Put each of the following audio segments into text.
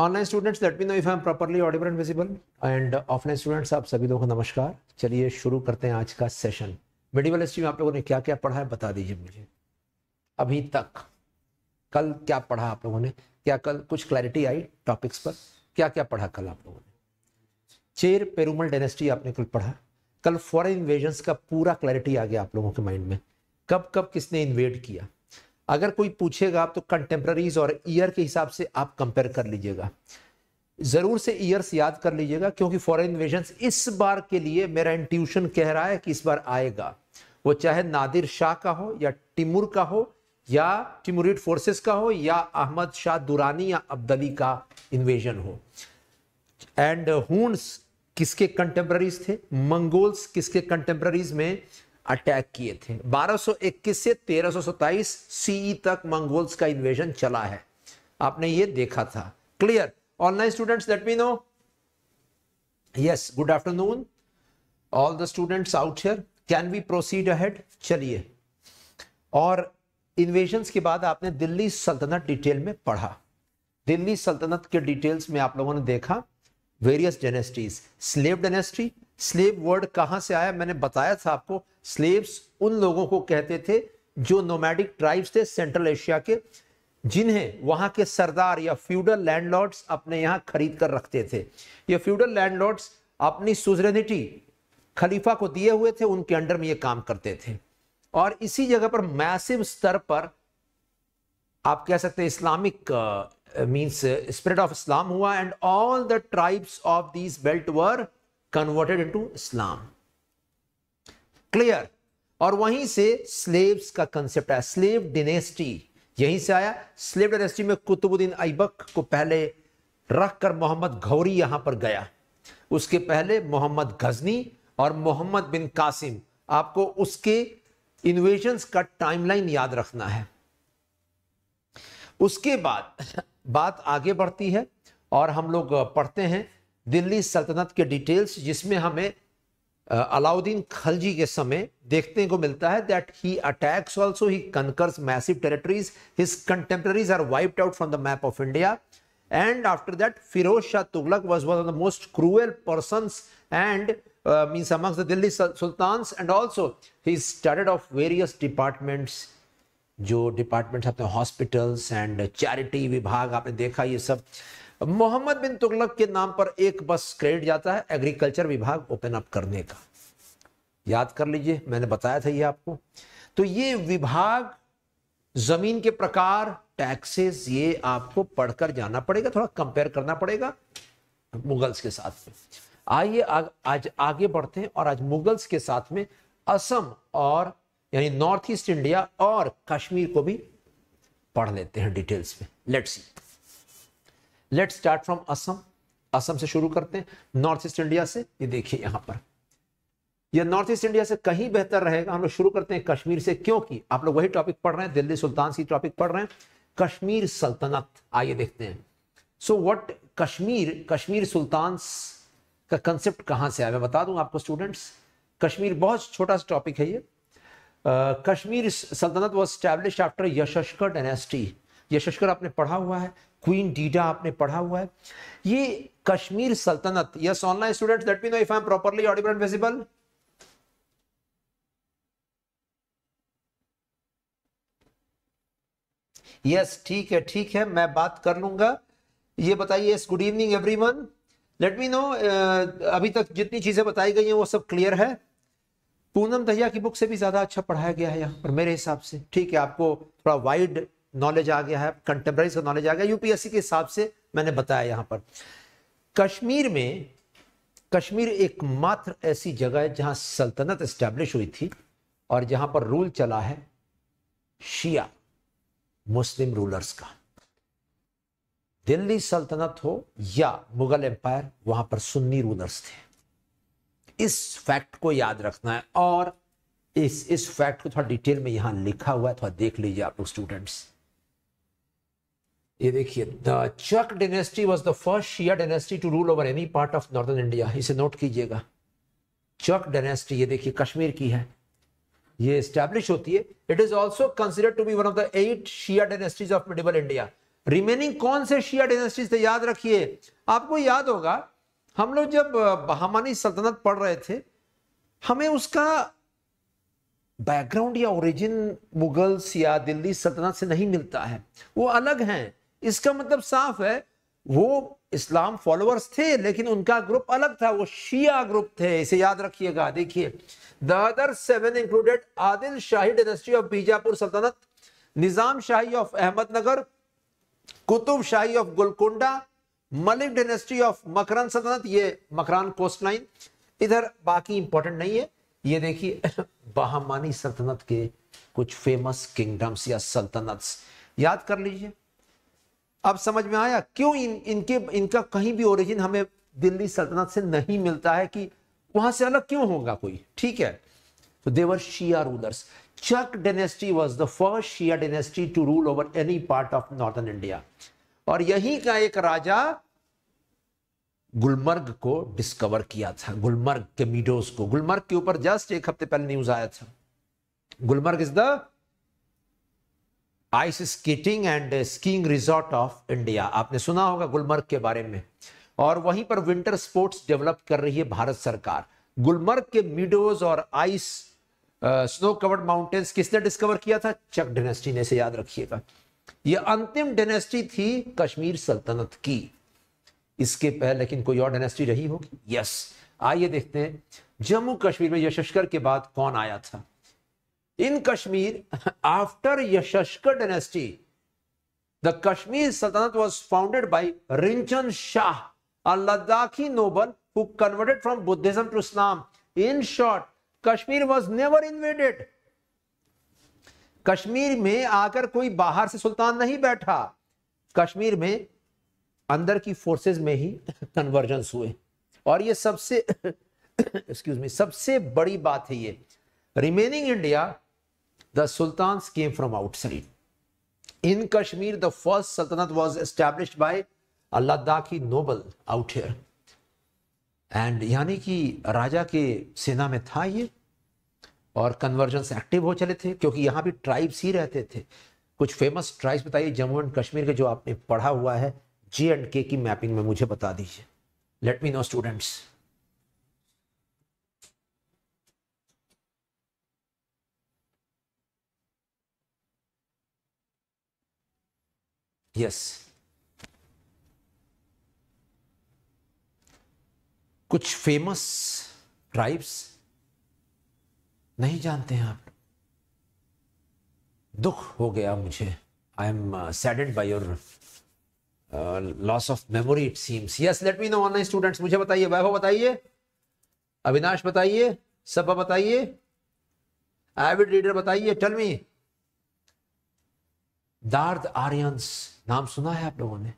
Online students let me know if I am properly audible and visible and offline students आप सभी लोगों को नमस्कार चलिए शुरू करते हैं आज का सेशन मेडिवल हिस्ट्री में आप लोगों ने क्या क्या पढ़ा है बता दीजिए मुझे अभी तक कल क्या पढ़ा आप लोगों ने क्या कल कुछ क्लैरिटी आई टॉपिक्स पर क्या क्या पढ़ा कल आप लोगों ने चेर पेरूमल डेनेस्टी आपने कल पढ़ा कल फॉरन इन्वेजन्स का पूरा क्लैरिटी आ गया आप लोगों के माइंड में कब कब किसने इन्वेड किया अगर कोई पूछेगा आप तो कंटेम्प्रेरीज और ईयर के हिसाब से आप कंपेयर कर लीजिएगा जरूर से ईयर्स याद कर लीजिएगा क्योंकि फॉरेन इन्वेजन इस बार के लिए मेरा इंट्यूशन कह रहा है कि इस बार आएगा वो चाहे नादिर शाह का हो या टिमुर का हो या टिमुरिट फोर्सेस का हो या अहमद शाह दुरानी या अब्दली का इन्वेजन हो एंड हूंस किसके कंटेम्प्रेरीज थे मंगोल्स किसके कंटेम्प्रेरीज में अटैक किए थे 1221 से 1327 सीई तक मंगोल्स का इन्वेजन चला है आपने ये देखा था clear online students let me know yes good afternoon all the students out here can we proceed ahead चलिए और इन्वेजन के बाद आपने दिल्ली सल्तनत डिटेल में पढ़ा दिल्ली सल्तनत के डिटेल्स में आप लोगों ने देखा various dynasties slave dynasty slave word कहां से आया मैंने बताया था आपको स्लेव्स उन लोगों को कहते थे जो नोमैडिक ट्राइब्स थे सेंट्रल एशिया के जिन्हें वहां के सरदार या फ्यूडल लैंडलॉर्ड्स अपने यहां खरीद कर रखते थे ये फ्यूडल लैंडलॉर्ड्स अपनी सुजरेनिटी खलीफा को दिए हुए थे उनके अंडर में ये काम करते थे और इसी जगह पर मैसिव स्तर पर आप कह सकते हैं Islamic means spread of Islam हुआ and all the tribes of these belt were converted into Islam clear और वहीं से स्लेव्स का कंसेप्ट आया स्लेव डिनेस्टी यहीं से आया स्लेव डिनेस्टी में कुतुबुद्दीन ऐबक को पहले रखकर मोहम्मद घौरी यहां पर गया उसके पहले मोहम्मद गजनी और मोहम्मद बिन कासिम आपको उसके इन्वेशन का टाइमलाइन याद रखना है उसके बाद बात आगे बढ़ती है और हम लोग पढ़ते हैं दिल्ली सल्तनत के डिटेल्स जिसमें हमें अलाउद्दीन खलजी के समय देखने को मिलता है that he attacks also he conquers massive territories his contemporaries are wiped out from the map of India and after that Firoz Shah Tughlaq was one of the most cruel person and mean among Delhi sultan and also he started of various departments जो departments आपने hospitals and charity विभाग आपने देखा ये सब मोहम्मद बिन तुगलक के नाम पर एक बस क्रेडिट जाता है एग्रीकल्चर विभाग ओपन अप करने का याद कर लीजिए मैंने बताया था ये आपको तो ये विभाग जमीन के प्रकार टैक्सेस ये आपको पढ़कर जाना पड़ेगा थोड़ा कंपेयर करना पड़ेगा मुगल्स के साथ में आइए आज आगे बढ़ते हैं और आज मुगल्स के साथ में असम और यानी नॉर्थ ईस्ट इंडिया और कश्मीर को भी पढ़ लेते हैं डिटेल्स में let's see let start from Assam Assam से शुरू करते हैं नॉर्थ ईस्ट इंडिया से ये देखिए यहां पर यह नॉर्थ ईस्ट इंडिया से कहीं बेहतर रहेगा हम लोग शुरू करते हैं कश्मीर से क्योंकि आप लोग वही टॉपिक पढ़ रहे हैं दिल्ली सुल्तान सी टॉपिक पढ़ रहे हैं कश्मीर सल्तनत आइए देखते हैं so what Kashmir Kashmir sultan का कंसेप्ट कहां से आया मैं बता दूं आपको स्टूडेंट्स कश्मीर बहुत छोटा सा टॉपिक है ये कश्मीर सल्तनत was establish after Yashaskara dynasty Yashaskara आपने पढ़ा हुआ है क्वीन डीडा आपने पढ़ा हुआ है ये कश्मीर सल्तनत yes online students let me know if I am properly audible and visible yes ठीक है ठीक है मैं बात कर लूंगा ये बताइए yes good evening everyone let me know अभी तक जितनी चीजें बताई गई हैं वो सब क्लियर है पूनम दहिया की बुक से भी ज्यादा अच्छा पढ़ाया गया है यहाँ पर मेरे हिसाब से ठीक है आपको थोड़ा वाइड नॉलेज आ गया है कंटेम्प्रेरी का नॉलेज आ गया यूपीएससी के हिसाब से मैंने बताया यहां पर कश्मीर में कश्मीर एकमात्र ऐसी जगह है जहां सल्तनत स्टैब्लिश हुई थी और जहां पर रूल चला है शिया मुस्लिम रूलर्स का दिल्ली सल्तनत हो या मुगल एम्पायर वहां पर सुन्नी रूलर्स थे इस फैक्ट को याद रखना है और इस इस फैक्ट को थोड़ा डिटेल में यहां लिखा हुआ है थोड़ा देख लीजिए आप लोग स्टूडेंट्स ये देखिए the Chak dynasty was the first Shia dynasty to rule over any part of northern India इसे नोट कीजिएगा चक डेनेस्टी ये देखिए कश्मीर की है ये स्टैब्लिश होती है it is also considered to be one of the eight Shia dynasties of medieval India remaining कौन से शिया डेनेस्टीज थे याद रखिए आपको याद होगा हम लोग जब बहामानी सल्तनत पढ़ रहे थे हमें उसका बैकग्राउंड या ओरिजिन मुगल्स या दिल्ली सल्तनत से नहीं मिलता है वो अलग हैं इसका मतलब साफ है वो इस्लाम फॉलोअर्स थे लेकिन उनका ग्रुप अलग था वो शिया ग्रुप थे इसे याद रखिएगा देखिए there seven included Adil Shahi dynasty of Bijapur सल्तनत Nizam Shahi of Ahmednagar Qutb Shahi of Golconda Malik dynasty of Makran सल्तनत ये मकरान कोस्ट लाइन इधर बाकी इंपॉर्टेंट नहीं है ये देखिए बहामानी सल्तनत के कुछ फेमस किंगडम्स या सल्तनत याद कर लीजिए अब समझ में आया क्यों इन इनके इनका कहीं भी ओरिजिन हमें दिल्ली सल्तनत से नहीं मिलता है कि वहां से अलग क्यों होगा कोई ठीक है तो they were Shia rulers Chak dynasty was the first Shia dynasty to rule over any part of northern India और यही का एक राजा गुलमर्ग को डिस्कवर किया था गुलमर्ग के मीडोज को गुलमर्ग के ऊपर जस्ट एक हफ्ते पहले न्यूज आया था Gulmarg is the ice skating and skiing resort of India आपने सुना होगा गुलमर्ग के बारे में और वहीं पर विंटर स्पोर्ट्स डेवलप कर रही है भारत सरकार गुलमर्ग के मीडोज और आइस स्नो कवर्ड माउंटेन्स किसने डिस्कवर किया था चक डेनेस्टी ने से याद रखिएगा यह अंतिम डेनेस्टी थी कश्मीर सल्तनत की इसके पहले लेकिन कोई और डेनेस्टी रही होगी यस आइए देखते हैं जम्मू कश्मीर में यशस्कर के बाद कौन आया था in Kashmir after Yashaskara dynasty the Kashmir सल्तनत was founded by Rinchan Shah Ladakhi noble who converted from Buddhism to Islam in short Kashmir was never invaded Kashmir में आकर कोई बाहर से सुल्तान नहीं बैठा कश्मीर में अंदर की फोर्सेस में ही कन्वर्जन हुए और ये सबसे एक्सक्यूज मी सबसे बड़ी बात है ये remaining India the sultans came from outside. In Kashmir, the first sultanate was established by a Ladakhi noble out here. And यानी कि राजा के सेना में था ये और कन्वर्जेंस एक्टिव हो चले थे क्योंकि यहाँ भी ट्राइब्स ही रहते थे कुछ फेमस ट्राइब्स बताइए जम्मू एंड कश्मीर के जो आपने पढ़ा हुआ है जी एंड के की मैपिंग में मुझे बता दीजिए let me know students yes कुछ फेमस ट्राइब्स नहीं जानते हैं आप दुख हो गया मुझे I am sadded by your loss of memory it seems yes let me know online students मुझे बताइए वैभव बताइए अविनाश बताइए सबा बताइए एविड रीडर बताइए टेल मी दार्द आर्यंस नाम सुना है आप लोगों ने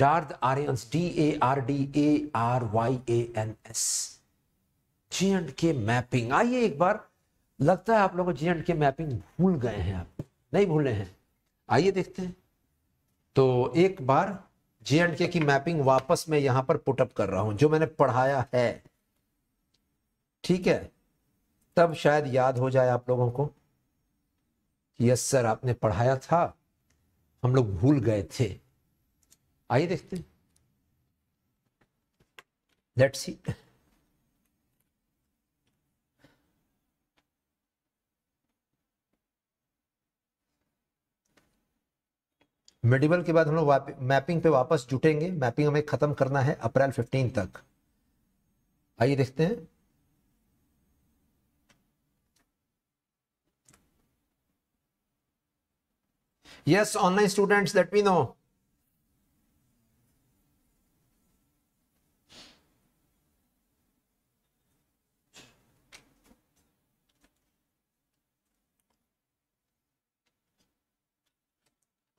Dard Aryans D A R D A R Y A N S ji and के मैपिंग आइए एक बार लगता है आप लोगों जी एंड के मैपिंग भूल गए हैं आप नहीं भूले हैं आइए देखते हैं तो एक बार जे एंड के की मैपिंग वापस मैं यहां पर पुटअप कर रहा हूं जो मैंने पढ़ाया है ठीक है तब शायद याद हो जाए आप लोगों को यस सर आपने पढ़ाया था हम लोग भूल गए थे आइए देखते हैं लेट्स सी मेडिवल के बाद हम लोग मैपिंग पे वापस जुटेंगे मैपिंग हमें खत्म करना है अप्रैल 15 तक आइए देखते हैं Yes, online students that me know.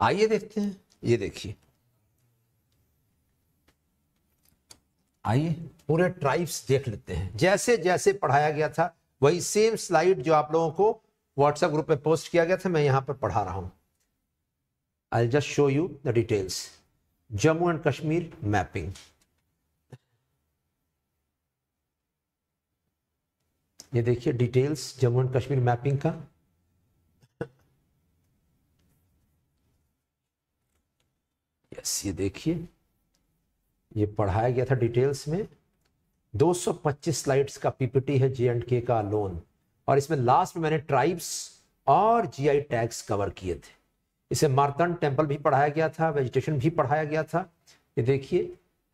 आइए देखते हैं ये देखिए आइए पूरे ट्राइब्स देख लेते हैं जैसे जैसे पढ़ाया गया था वही सेम स्लाइड जो आप लोगों को व्हाट्सएप ग्रुप में पोस्ट किया गया था मैं यहां पर पढ़ा रहा हूं I'll just show you the details. Jammu and Kashmir mapping. ये देखिए details Jammu and Kashmir mapping का यस ये देखिए ये पढ़ाया गया था डिटेल्स में 225 स्लाइड्स का पीपीटी है जे एंड के का लोन और इसमें लास्ट में मैंने ट्राइब्स और जीआई टैग्स कवर किए थे इसे मारतंड टेम्पल भी पढ़ाया गया था वेजिटेशन भी पढ़ाया गया था ये देखिए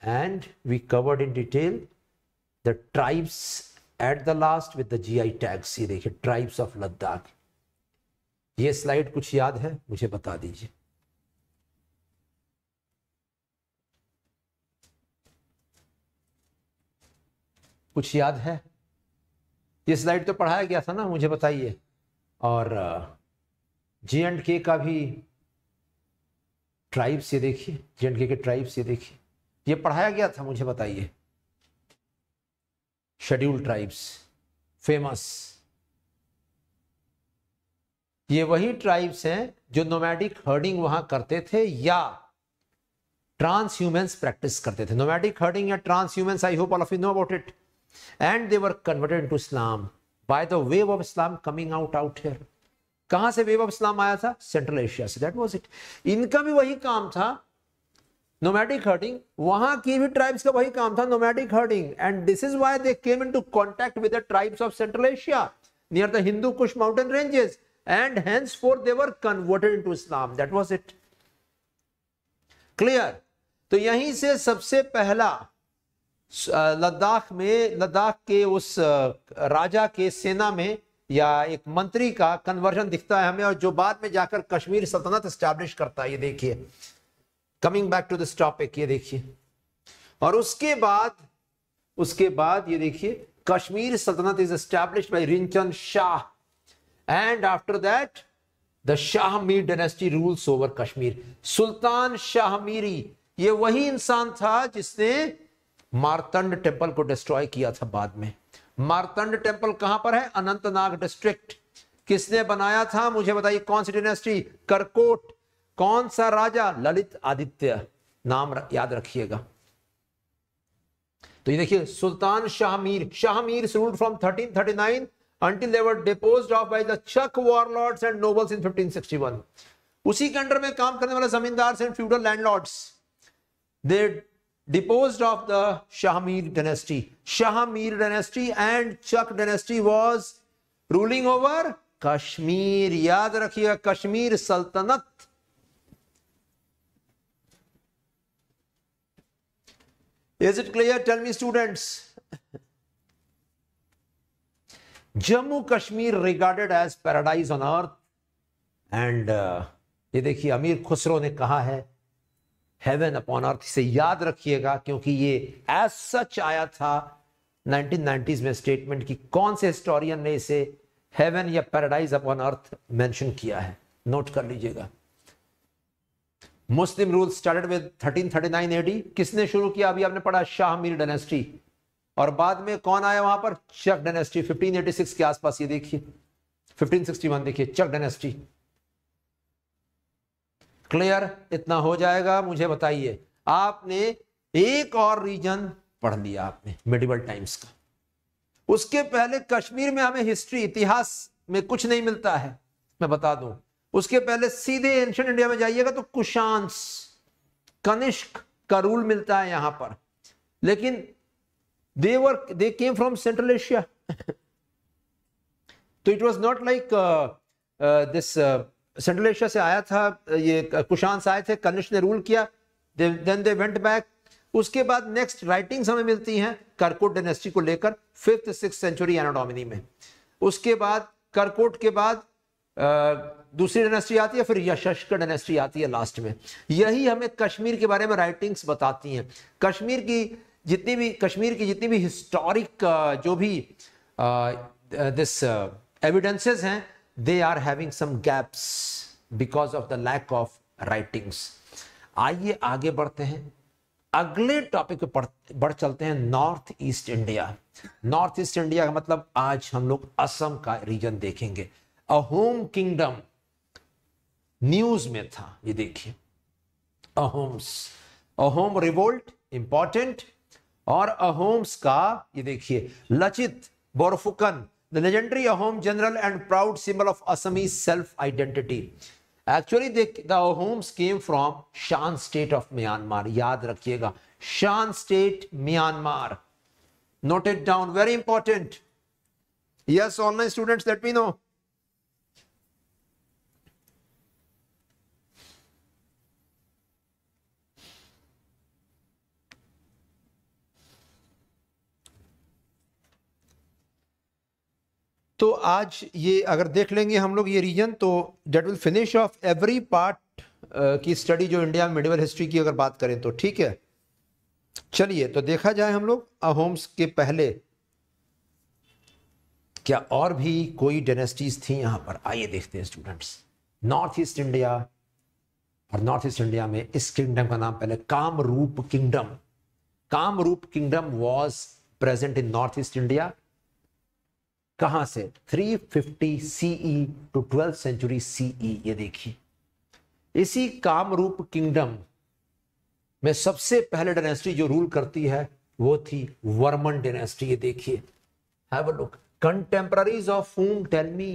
and we covered in detail the tribes at the last with the I tags ये देखिए ट्राइब्स ऑफ लद्दाख ये स्लाइड कुछ याद है मुझे बता दीजिए कुछ याद है ये स्लाइड तो पढ़ाया गया था ना मुझे बताइए और जी एंड के का भी ट्राइब्स ये देखिए जे के ट्राइब्स ये देखिए ये पढ़ाया गया था मुझे बताइए शेड्यूल ट्राइब्स फेमस ये वही ट्राइब्स हैं जो नोमैडिक हर्डिंग वहां करते थे या ट्रांस ह्यूमेंस प्रैक्टिस करते थे नोमैडिक हर्डिंग या transhumance I hope all of you know about it and they were converted to Islam by the wave of Islam coming out out here कहां से wave of Islam आया था central Asia से that was it इनका भी वही काम था नोमैटिक हर्डिंग वहां की भी ट्राइब्स का वही काम था nomadic herding and this is why they came into contact with the tribes of central Asia near the Hindu Kush mountain ranges and and for they were converted into Islam that was it clear तो यहीं से सबसे पहला लद्दाख में लद्दाख के उस राजा के सेना में या एक मंत्री का कन्वर्जन दिखता है हमें और जो बाद में जाकर कश्मीर सल्तनत स्टैब्लिश करता है ये देखिए coming back to this topic ये देखिए और उसके बाद उसके बाद ये देखिए कश्मीर सल्तनत is establish by Rinchan Shah and after that the Shah Mir dynasty rules over Kashmir सुल्तान शाह मीरी ये वही इंसान था जिसने मारतंड टेम्पल को डिस्ट्रॉय किया था बाद में मारतंड टेम्पल कहां पर है अनंतनाग डिस्ट्रिक्ट किसने बनाया था मुझे बताइए कौन सी डिनेस्टी करकोट कौन सा राजा ललित आदित्य नाम याद रखिएगा तो ये देखिए सुल्तान Shahmir Shahmir ruled from 1339 until they were deposed of by the Chak warlords and nobles in 1561. उसी के अंडर में काम करने वाले zamindar and feudal landlords they deposed of the Shahmir dynasty. Shahmir dynasty and Chak dynasty was ruling over Kashmir. याद रखिएगा कश्मीर सल्तनत Is it clear? Tell me, students. Jammu Kashmir regarded as paradise on earth and uh, ये देखिए अमीर खुसरो ने कहा है haven upon earth इसे याद रखिएगा क्योंकि ये एज सच आया था 1990s में स्टेटमेंट की कौन से हिस्टोरियन ने इसे हेवन या पैराडाइज अपॉन अर्थ मेंशन किया है नोट कर लीजिएगा Muslim rule started with 1339 AD किसने शुरू किया अभी आपने पढ़ा शाह मीर डायनेस्टी और बाद में कौन आया वहां पर चक डायनेस्टी 1586 के आसपास ये देखिए 1561 देखिए चक डायनेस्टी क्लियर इतना हो जाएगा मुझे बताइए आपने एक और रीजन पढ़ लिया आपने मिडिवल टाइम्स का उसके पहले कश्मीर में हमें हिस्ट्री इतिहास में कुछ नहीं मिलता है मैं बता दूं उसके पहले सीधे एंशंट इंडिया में जाइएगा तो कुशांस कनिष्क का रूल मिलता है यहां पर लेकिन they were they came from central Asia तो it was not like this central Asia से आया था ये कुशांस आए थे कनिष्क ने रूल किया देन दे वेंट बैक उसके बाद नेक्स्ट राइटिंग हमें मिलती हैं करकोट डेनेस्टी को लेकर फिफ्थ सिक्स सेंचुरी एनाडोमिनी में उसके बाद करकोट के बाद दूसरी डेनेस्टी आती है फिर यशस्कर डेनेस्टी आती है लास्ट में यही हमें कश्मीर के बारे में राइटिंग्स बताती हैं कश्मीर की जितनी भी कश्मीर की जितनी भी हिस्टोरिक जो भी दिस एविडेंसेस हैं they are having some gaps because of the lack of writings आइए आगे बढ़ते हैं अगले टॉपिक पे बढ़ चलते हैं north east India north east India का मतलब आज हम लोग असम का रीजन देखेंगे अहोम किंगडम न्यूज में था ये देखिए अहोम्स अहोम रिवोल्ट इंपॉर्टेंट और अहोम्स का ये देखिए Lachit Borphukan the legendary Ahom general and proud symbol of Assamese self-identity. Actually, the Ahoms came from Shan state of Myanmar. Yaad rakhiyega. Shan state, Myanmar. Note it down. Very important. Yes, online students, let me know. तो आज ये अगर देख लेंगे हम लोग ये region तो that will finish off every part की स्टडी जो इंडिया में मेडिवल हिस्ट्री की अगर बात करें तो ठीक है चलिए तो देखा जाए हम लोग अहोम्स के पहले क्या और भी कोई डेनेस्टीज थी यहां पर आइए देखते हैं स्टूडेंट्स नॉर्थ ईस्ट इंडिया और नॉर्थ ईस्ट इंडिया में इस किंगडम का नाम पहले Kamarupa kingdom Kamarupa kingdom was present in north east India कहां से 350 CE to twelfth century CE ये देखिए इसी कामरूप किंगडम में सबसे पहले डायनेस्टी जो रूल करती है वो थी वर्मन डायनेस्टी ये देखिए have look contemporaries of tell me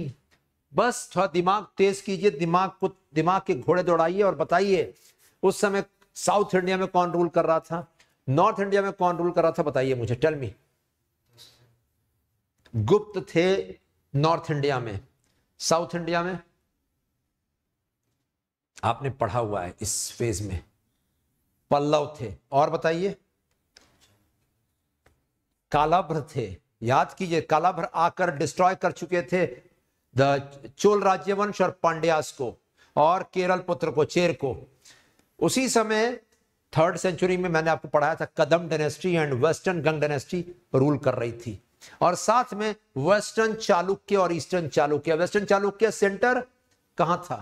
बस थोड़ा दिमाग तेज कीजिए दिमाग को दिमाग के घोड़े दौड़ाइए और बताइए उस समय साउथ इंडिया में कौन रूल कर रहा था नॉर्थ इंडिया में कौन रूल कर रहा था बताइए मुझे टेल मी गुप्त थे नॉर्थ इंडिया में साउथ इंडिया में आपने पढ़ा हुआ है इस फेज में पल्लव थे और बताइए कालाभ्र थे याद कीजिए कालाभ्र आकर डिस्ट्रॉय कर चुके थे द चोल राज्यवंश और पांड्यास को और केरल पुत्र को चेर को उसी समय थर्ड सेंचुरी में मैंने आपको पढ़ाया था Kadamba dynasty and western Ganga dynasty rule कर रही थी और साथ में वेस्टर्न चालुक्य और eastern Chalukya western Chalukya centre कहां था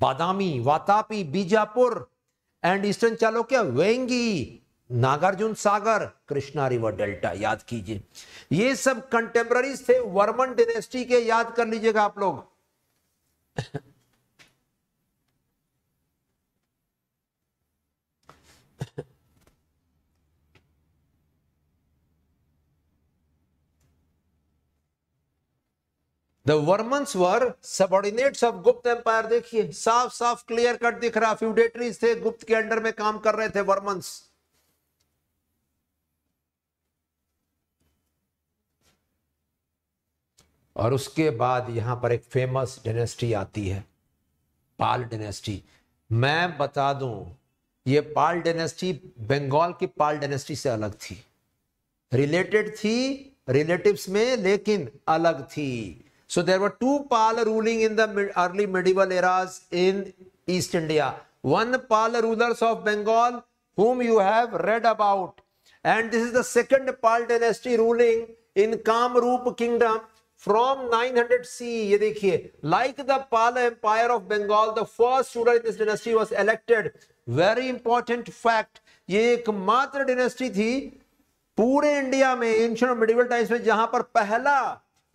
Badami Vatapi Bijapur and eastern Chalukya Vengi Nagarjuna Sagar Krishna river delta याद कीजिए ये सब कंटेम्प्ररी थे वर्मन डिनेस्टी के याद कर लीजिएगा आप लोग the Varmans were subordinates of Gupta empire देखिए साफ साफ क्लियर कट दिख रहा फ्यूडेटरीज थे गुप्त के अंडर में काम कर रहे थे वर्मन्स और उसके बाद यहां पर एक फेमस डेनेस्टी आती है पाल डेनेस्टी मैं बता दूं ये पाल डेनेस्टी बंगाल की पाल डेनेस्टी से अलग थी रिलेटेड थी रिलेटिव्स में लेकिन अलग थी So there were two Pala ruling in the mid early medieval eras in East India. One Pala rulers of Bengal, whom you have read about. And this is the second Pal dynasty ruling in Kamrup kingdom from 900 CE. ये देखिए, like the Pala empire of Bengal, the first ruler in this dynasty was elected. Very important fact. ये एकमात्र dynasty थी पूरे India में ancient medieval times में जहां पर पहला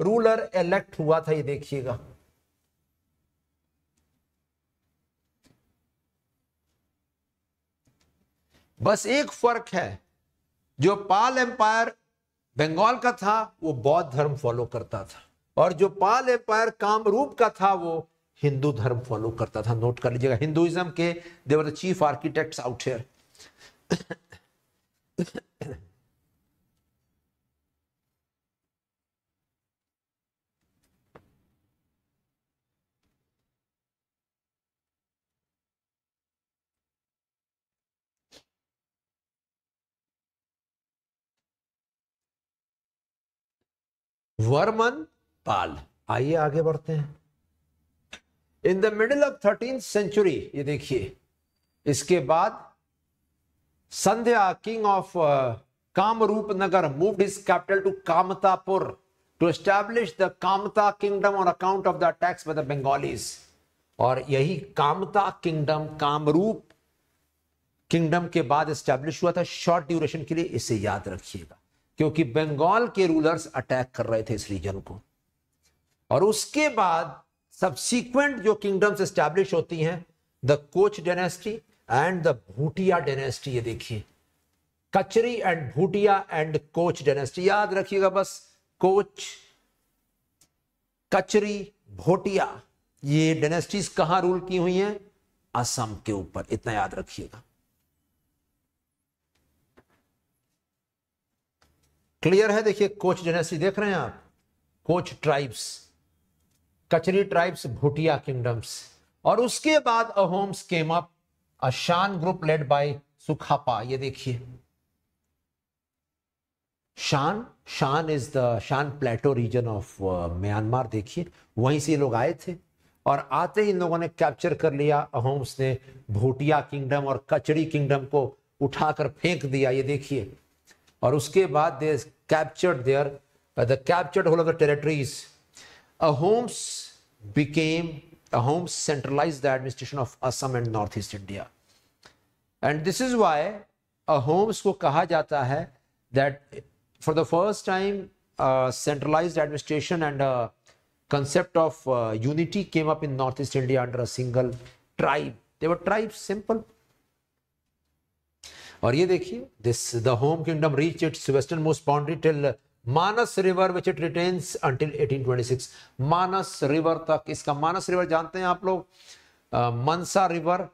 रूलर इलेक्ट हुआ था ये देखिएगा बस एक फर्क है जो पाल एम्पायर बंगाल का था वो बौद्ध धर्म फॉलो करता था और जो पाल एम्पायर कामरूप का था वो हिंदू धर्म फॉलो करता था नोट कर लीजिएगा हिंदुइज्म के they were chief architects out here Varman Pal आइए आगे बढ़ते हैं in the middle of thirteen century ये देखिए इसके बाद Sandhya king of Kamarupa Nagar moved his capital to Kamatapur to establish the Kamata kingdom on account of the attacks by the Bengalis और यही कामता किंगडम कामरूप किंगडम के बाद एस्टैब्लिश हुआ था शॉर्ट ड्यूरेशन के लिए इसे याद रखिएगा क्योंकि बंगाल के रूलर्स अटैक कर रहे थे इस रीजन को और उसके बाद सबसिक्वेंट जो किंगडम्स एस्टैब्लिश होती हैं the Koch dynasty and the Bhutia dynasty ये देखिए Kachari and Bhutia and Koch dynasty याद रखिएगा बस कोच कचरी भोटिया ये डेनेस्टीज कहां रूल की हुई हैं असम के ऊपर इतना याद रखिएगा क्लियर है देखिए कोच जेनेसी देख रहे हैं आप Koch tribes Kachari tribes Bhutia kingdoms और उसके बाद Ahoms came up a Shan group led by Sukapha ये देखिए शान शान इज द शान प्लेटो रीजन ऑफ म्यांमार देखिए वहीं से ये लोग आए थे और आते ही इन लोगों ने कैप्चर कर लिया अहोम्स ने भूटिया किंगडम और कचरी किंगडम को उठाकर फेंक दिया ये देखिए और उसके बाद they captured there the captured whole of the territories Ahoms became Ahoms centralized the administration of Assam and Northeast India. And this is why Ahoms को called जाता that for the first time uh, centralized administration and a uh, concept of uh, unity came up in Northeast India under a single tribe. They were tribes, simple और ये देखिए this the Ahom kingdom reach its western most boundary till Manas river which it retains until 1826 Manas river तक इसका मानस river जानते हैं आप लोग मनसा river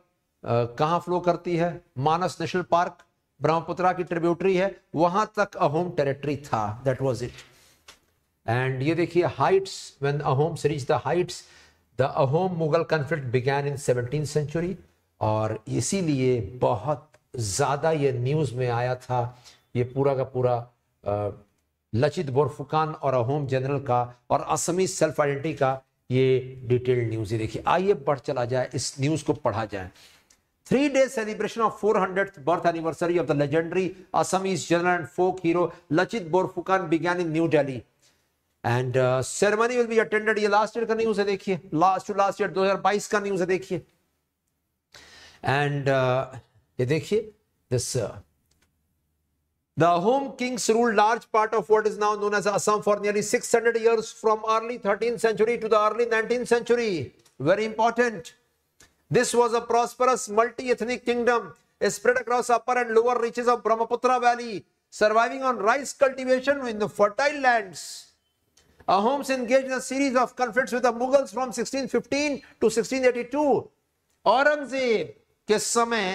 कहाँ फ्लो करती है मानस नेशनल पार्क ब्रह्मपुत्रा की ट्रिब्यूटरी है वहां तक अहोम टेरिटरी था दैट वाज इट एंड ये देखिए heights when Ahom series the heights the Ahom Mughal conflict began in seventeen century और इसीलिए बहुत ज्यादा ये न्यूज में आया था ये पूरा का पूरा लचित बोरफुकान और अहोम जनरल का और असमी सेल्फ आइडेंटिटी का ये डिटेल न्यूज ही देखिए आइए बढ़ चला जाए इस न्यूज को पढ़ा जाए three day celebration of four birth anniversary of the legendary Assamese general and folk hero Lachit Borphukan began in New Delhi and ceremony will be attended ये लास्ट ईयर का न्यूज है देखिए लास्ट टू लास्ट ईयर बाईस का न्यूज है देखिए एंड uh, ये देखिए this the Ahom kings rule large part of what is now known as Assam for nearly 600 hundred years from early thirteen century to the early nineteen century very important this was a prosperous multi ethnic kingdom spread across upper and lower reaches of Brahmaputra valley surviving on rice cultivation in the fertile lands ahoms engaged in a series of conflicts with the mughals from 1615 to 1682 aurangzeb ke samay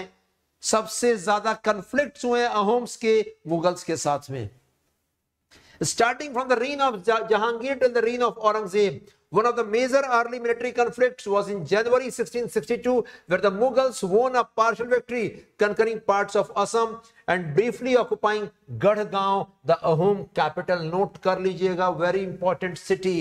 सबसे ज्यादा conflict हुए अहोम्स के Mughals के साथ में starting from the reign of Jahangir till the reign of Aurangzeb one of the major early military conflict was in January where the Mughals won a partial victory conquering part of Assam and briefly occupying Garhgaon the Ahom capital note कर लीजिएगा very important city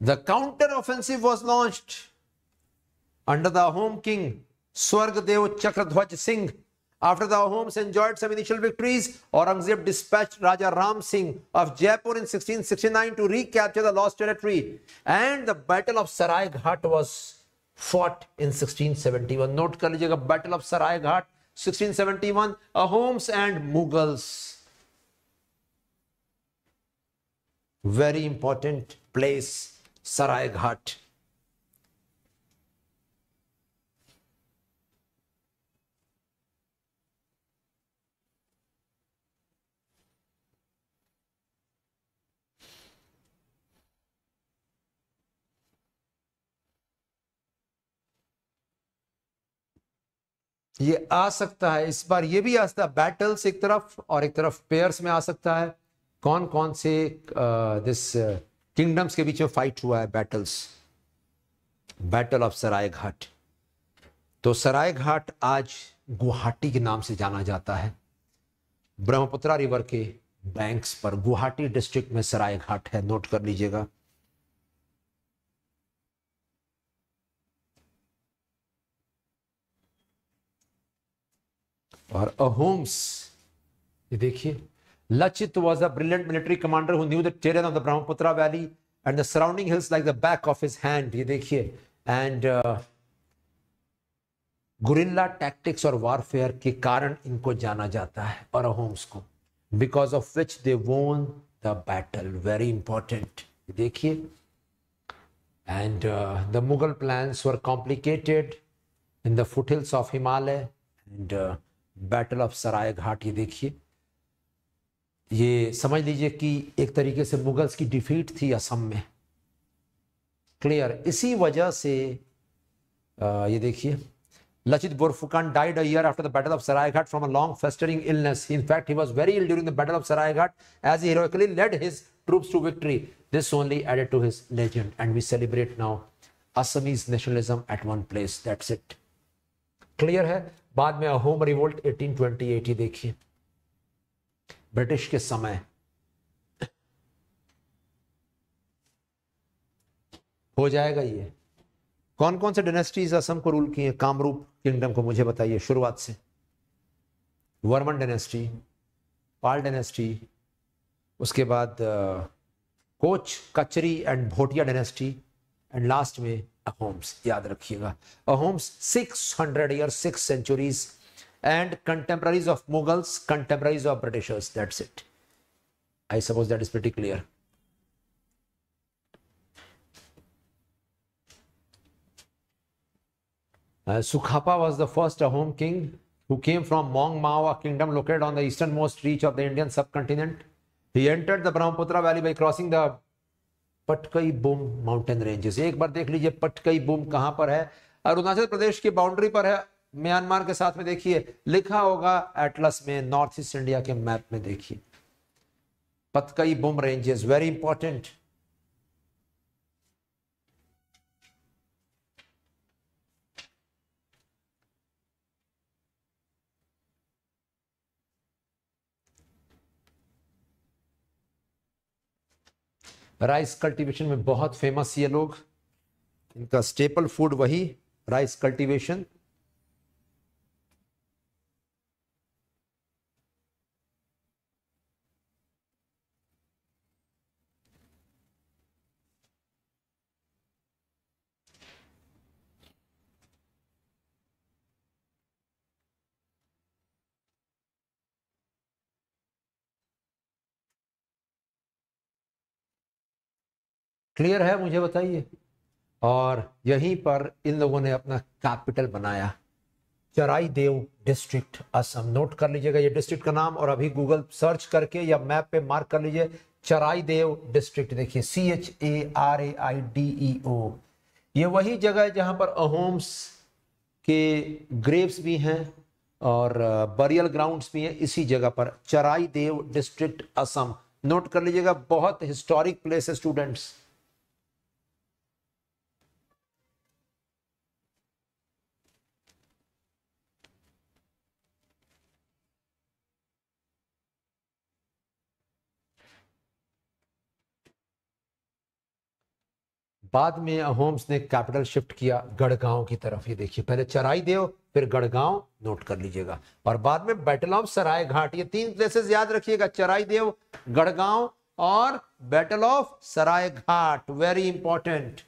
The counter-offensive was launched under the home king, Swargadev Chakradhwaj Singh. After the Ahoms enjoyed some initial victories, Aurangzeb dispatched Raja Ram Singh of Jaipur in 1669 to recapture the lost territory. And the Battle of Sarai Ghat was fought in 1671. Note कर लीजिएगा Battle of Sarai Ghat 1671, Ahoms and Mughals. Very important place सराय घाट ये आ सकता है इस बार ये भी आ सकता है बैटल्स एक तरफ और एक तरफ पेयर्स में आ सकता है कौन कौन से दिस किंगडम्स के बीच में फाइट हुआ है battles battle of Saraighat तो सराय घाट आज गुवाहाटी के नाम से जाना जाता है ब्रह्मपुत्रा रिवर के बैंक्स पर गुवाहाटी डिस्ट्रिक्ट में सराय घाट है नोट कर लीजिएगा और अहोम्स ये देखिए Lachit was a brilliant military commander who knew the terrain of the Brahmaputra Valley and the surrounding hills like the back of his hand. You see here. and uh, guerrilla tactics or warfare guerrilla tactics और warfare के कारण इनको जाना जाता है और Holmes को because of which they won the battle very important देखिए and the Mughal plans were complicated in the foothills of Himalaya and battle of Sarai You see here. ये समझ लीजिए कि एक तरीके से मुगल्स की डिफीट थी असम में क्लियर इसी वजह से आ, ये देखिए Lachit Borphukan died a year after the battle of Saraighat from a long festering illness in fact he was very ill during the battle of Saraighat as हीरोली led his troops to victory this only added to his legend and we celebrate now Assamese nationalism at one place that's it clear है बाद में Ahom revolt eighteen twenty देखिए British के समय हो जाएगा ये कौन कौन से डायनेस्टीज असम को रूल किए कामरूप किंगडम को मुझे बताइए शुरुआत से वर्मन डायनेस्टी पाल डायनेस्टी उसके बाद Koch Kachari and Bhotia dynasty and last में अहोम्स याद रखिएगा Ahoms 600 hundred year six centuries and contemporaries of Mughals, contemporaries of Britishers. That's it. I suppose that is pretty clear. Uh, Sukhapa was the first Ahom king who came from Mong Mao, a kingdom located on the easternmost reach of the Indian subcontinent. He entered the Brahmaputra valley by crossing the Patkai Bum mountain ranges एक बार देख लीजिए पटकई boom कहां पर है अरुणाचल प्रदेश की boundary पर है म्यांमार के साथ में देखिए लिखा होगा एटलस में नॉर्थ ईस्ट इंडिया के मैप में देखिए Patkai Bum ranges very important rice cultivation में बहुत फेमस ये लोग इनका स्टेपल फूड वही राइस कल्टीवेशन क्लियर है मुझे बताइए और यहीं पर इन लोगों ने अपना कैपिटल बनाया चराई देव डिस्ट्रिक्ट असम नोट कर लीजिएगा ये डिस्ट्रिक्ट का नाम और अभी गूगल सर्च करके या मैप पे मार्क कर लीजिए चराई देव डिस्ट्रिक्ट देखिए C H A R A I D E O ये वही जगह है जहां पर अहोम्स के ग्रेव्स भी हैं और बरियल ग्राउंड्स भी हैं इसी जगह पर चराई देव डिस्ट्रिक्ट असम नोट कर लीजिएगा बहुत हिस्टोरिक प्लेस है स्टूडेंट्स बाद में होम्स ने कैपिटल शिफ्ट किया गढ़गांव की तरफ ये देखिए पहले चराई देव फिर गढ़गांव नोट कर लीजिएगा और बाद में बैटल ऑफ सराय घाट ये तीन प्लेसेस याद रखिएगा चराई देव गढ़गांव और battle of Saraighat very important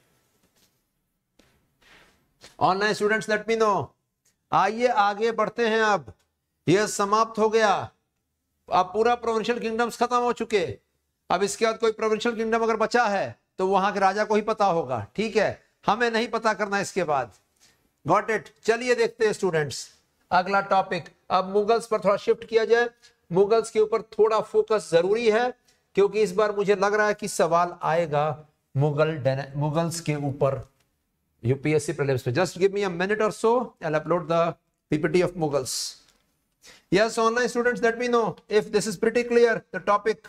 online students let me know आइए आगे बढ़ते हैं अब यह समाप्त हो गया अब पूरा प्रोविंशियल किंगडम्स खत्म हो चुके अब इसके बाद कोई प्रोविंशियल किंगडम अगर बचा है तो वहां के राजा को ही पता होगा ठीक है हमें नहीं पता करना इसके बाद गॉट इट चलिए देखते हैं स्टूडेंट्स अगला टॉपिक अब मुगल्स पर थोड़ा शिफ्ट किया जाए मुगल्स के ऊपर थोड़ा फोकस जरूरी है क्योंकि इस बार मुझे लग रहा है कि सवाल आएगा मुगल मुगल्स के ऊपर यूपीएससी प्रीलिम्स पे just give me a minute और so I upload the PPT of Mughals yes online students let me know if this is pretty clear the topic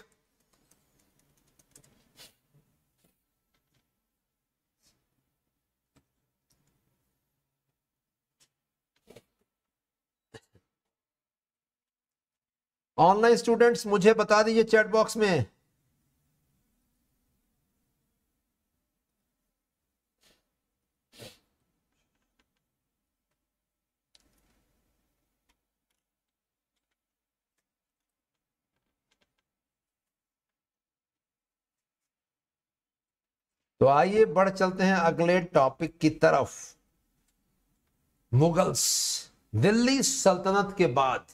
online students मुझे बता दीजिए चैट बॉक्स में तो आइए बढ़ चलते हैं अगले टॉपिक की तरफ मुगल्स दिल्ली सल्तनत के बाद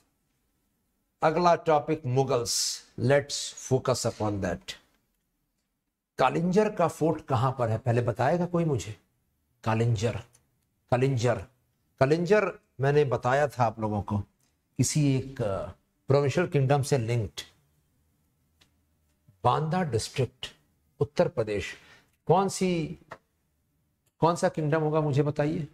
अगला topic Mughals let's focus upon that Kalinjar का फोर्ट कहां पर है पहले बताएगा कोई मुझे कालिंजर कालिंजर कालिंजर मैंने बताया था आप लोगों को किसी एक प्रोविंशियल uh, किंगडम से लिंक्ड बांदा डिस्ट्रिक्ट उत्तर प्रदेश कौन सी कौन सा किंगडम होगा मुझे बताइए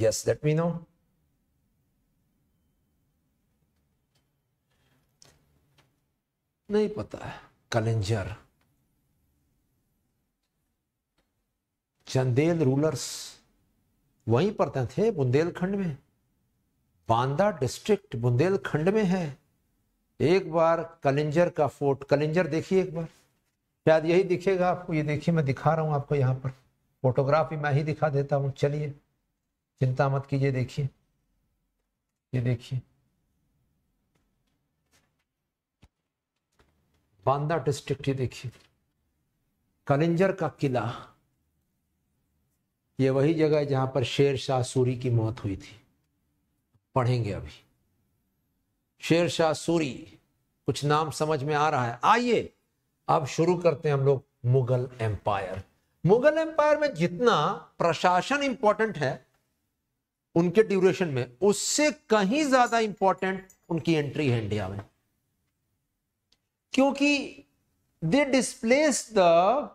Yes, let me know. नहीं पता है कलेंजर चंदेल रूलर्स वहीं पर थे बुंदेलखंड में बांदा डिस्ट्रिक्ट बुंदेलखंड में है एक बार कलेंजर का फोर्ट कलिंजर देखिए एक बार शायद यही दिखेगा आपको ये देखिए मैं दिखा रहा हूं आपको यहां पर फोटोग्राफी मैं ही दिखा देता हूं चलिए चिंता मत कीजिए देखिए ये देखिए बांदा डिस्ट्रिक्ट देखिए कलिंजर का किला ये वही जगह है जहां पर शेर शाह सूरी की मौत हुई थी पढ़ेंगे अभी शेर शाह सूरी कुछ नाम समझ में आ रहा है आइए अब शुरू करते हैं हम लोग मुगल एम्पायर मुगल एम्पायर में जितना प्रशासन इंपॉर्टेंट है उनके ड्यूरेशन में उससे कहीं ज्यादा इंपॉर्टेंट उनकी एंट्री है इंडिया में क्योंकि दे डिस्प्लेस द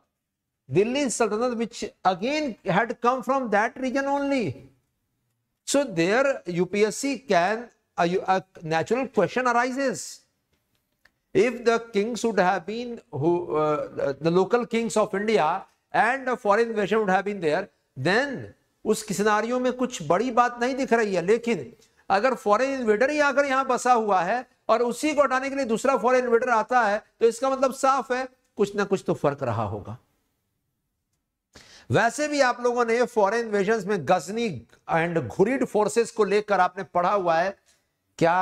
दिल्ली सल्तनत which again had come from that region only so there UPSC can natural question arises if the kings would have been the local kings of India and foreign invasion would have been there then उस किसनारियों में कुछ बड़ी बात नहीं दिख रही है लेकिन अगर फॉरेन इन्वेडर ही आकर यहां बसा हुआ है और उसी को हटाने के लिए दूसरा फॉरेन इन्वेडर आता है तो इसका मतलब साफ है कुछ ना कुछ तो फर्क रहा होगा वैसे भी आप लोगों ने फॉरेन इन्वेजन में गजनी एंड घुरिड फोर्सेस को लेकर आपने पढ़ा हुआ है क्या